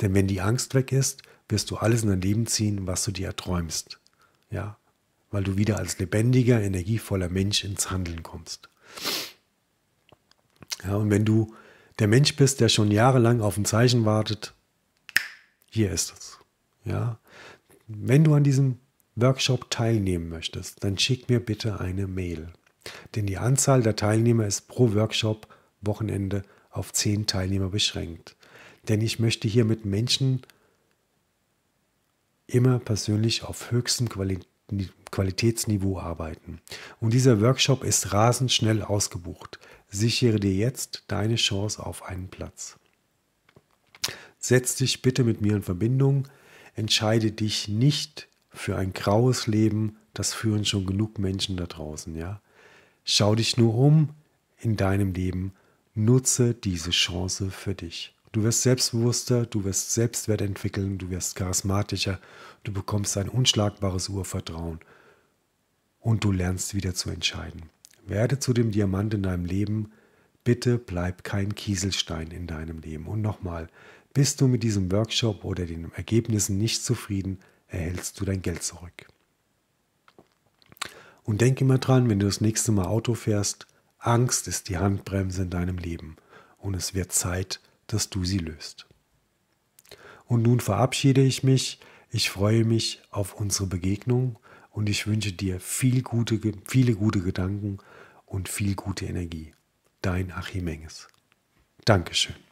Denn wenn die Angst weg ist, wirst du alles in dein Leben ziehen, was du dir erträumst. Ja, weil du wieder als lebendiger, energievoller Mensch ins Handeln kommst. Ja, und wenn du der Mensch bist, der schon jahrelang auf ein Zeichen wartet, hier ist es. Ja, wenn du an diesem Workshop teilnehmen möchtest, dann schick mir bitte eine Mail. Denn die Anzahl der Teilnehmer ist pro Workshop Wochenende auf zehn Teilnehmer beschränkt. Denn ich möchte hier mit Menschen immer persönlich auf höchstem Quali Qualitätsniveau arbeiten. Und dieser Workshop ist rasend schnell ausgebucht. Sichere dir jetzt deine Chance auf einen Platz. Setz dich bitte mit mir in Verbindung. Entscheide dich nicht für ein graues Leben. Das führen schon genug Menschen da draußen, ja? Schau dich nur um in deinem Leben. Nutze diese Chance für dich. Du wirst selbstbewusster, du wirst Selbstwert entwickeln, du wirst charismatischer, du bekommst ein unschlagbares Urvertrauen und du lernst wieder zu entscheiden. Werde zu dem Diamant in deinem Leben, bitte bleib kein Kieselstein in deinem Leben. Und nochmal, bist du mit diesem Workshop oder den Ergebnissen nicht zufrieden, erhältst du dein Geld zurück. Und denk immer dran, wenn du das nächste Mal Auto fährst, Angst ist die Handbremse in deinem Leben und es wird Zeit, dass du sie löst. Und nun verabschiede ich mich. Ich freue mich auf unsere Begegnung und ich wünsche dir viel gute, viele gute Gedanken und viel gute Energie. Dein Achimenges. Dankeschön.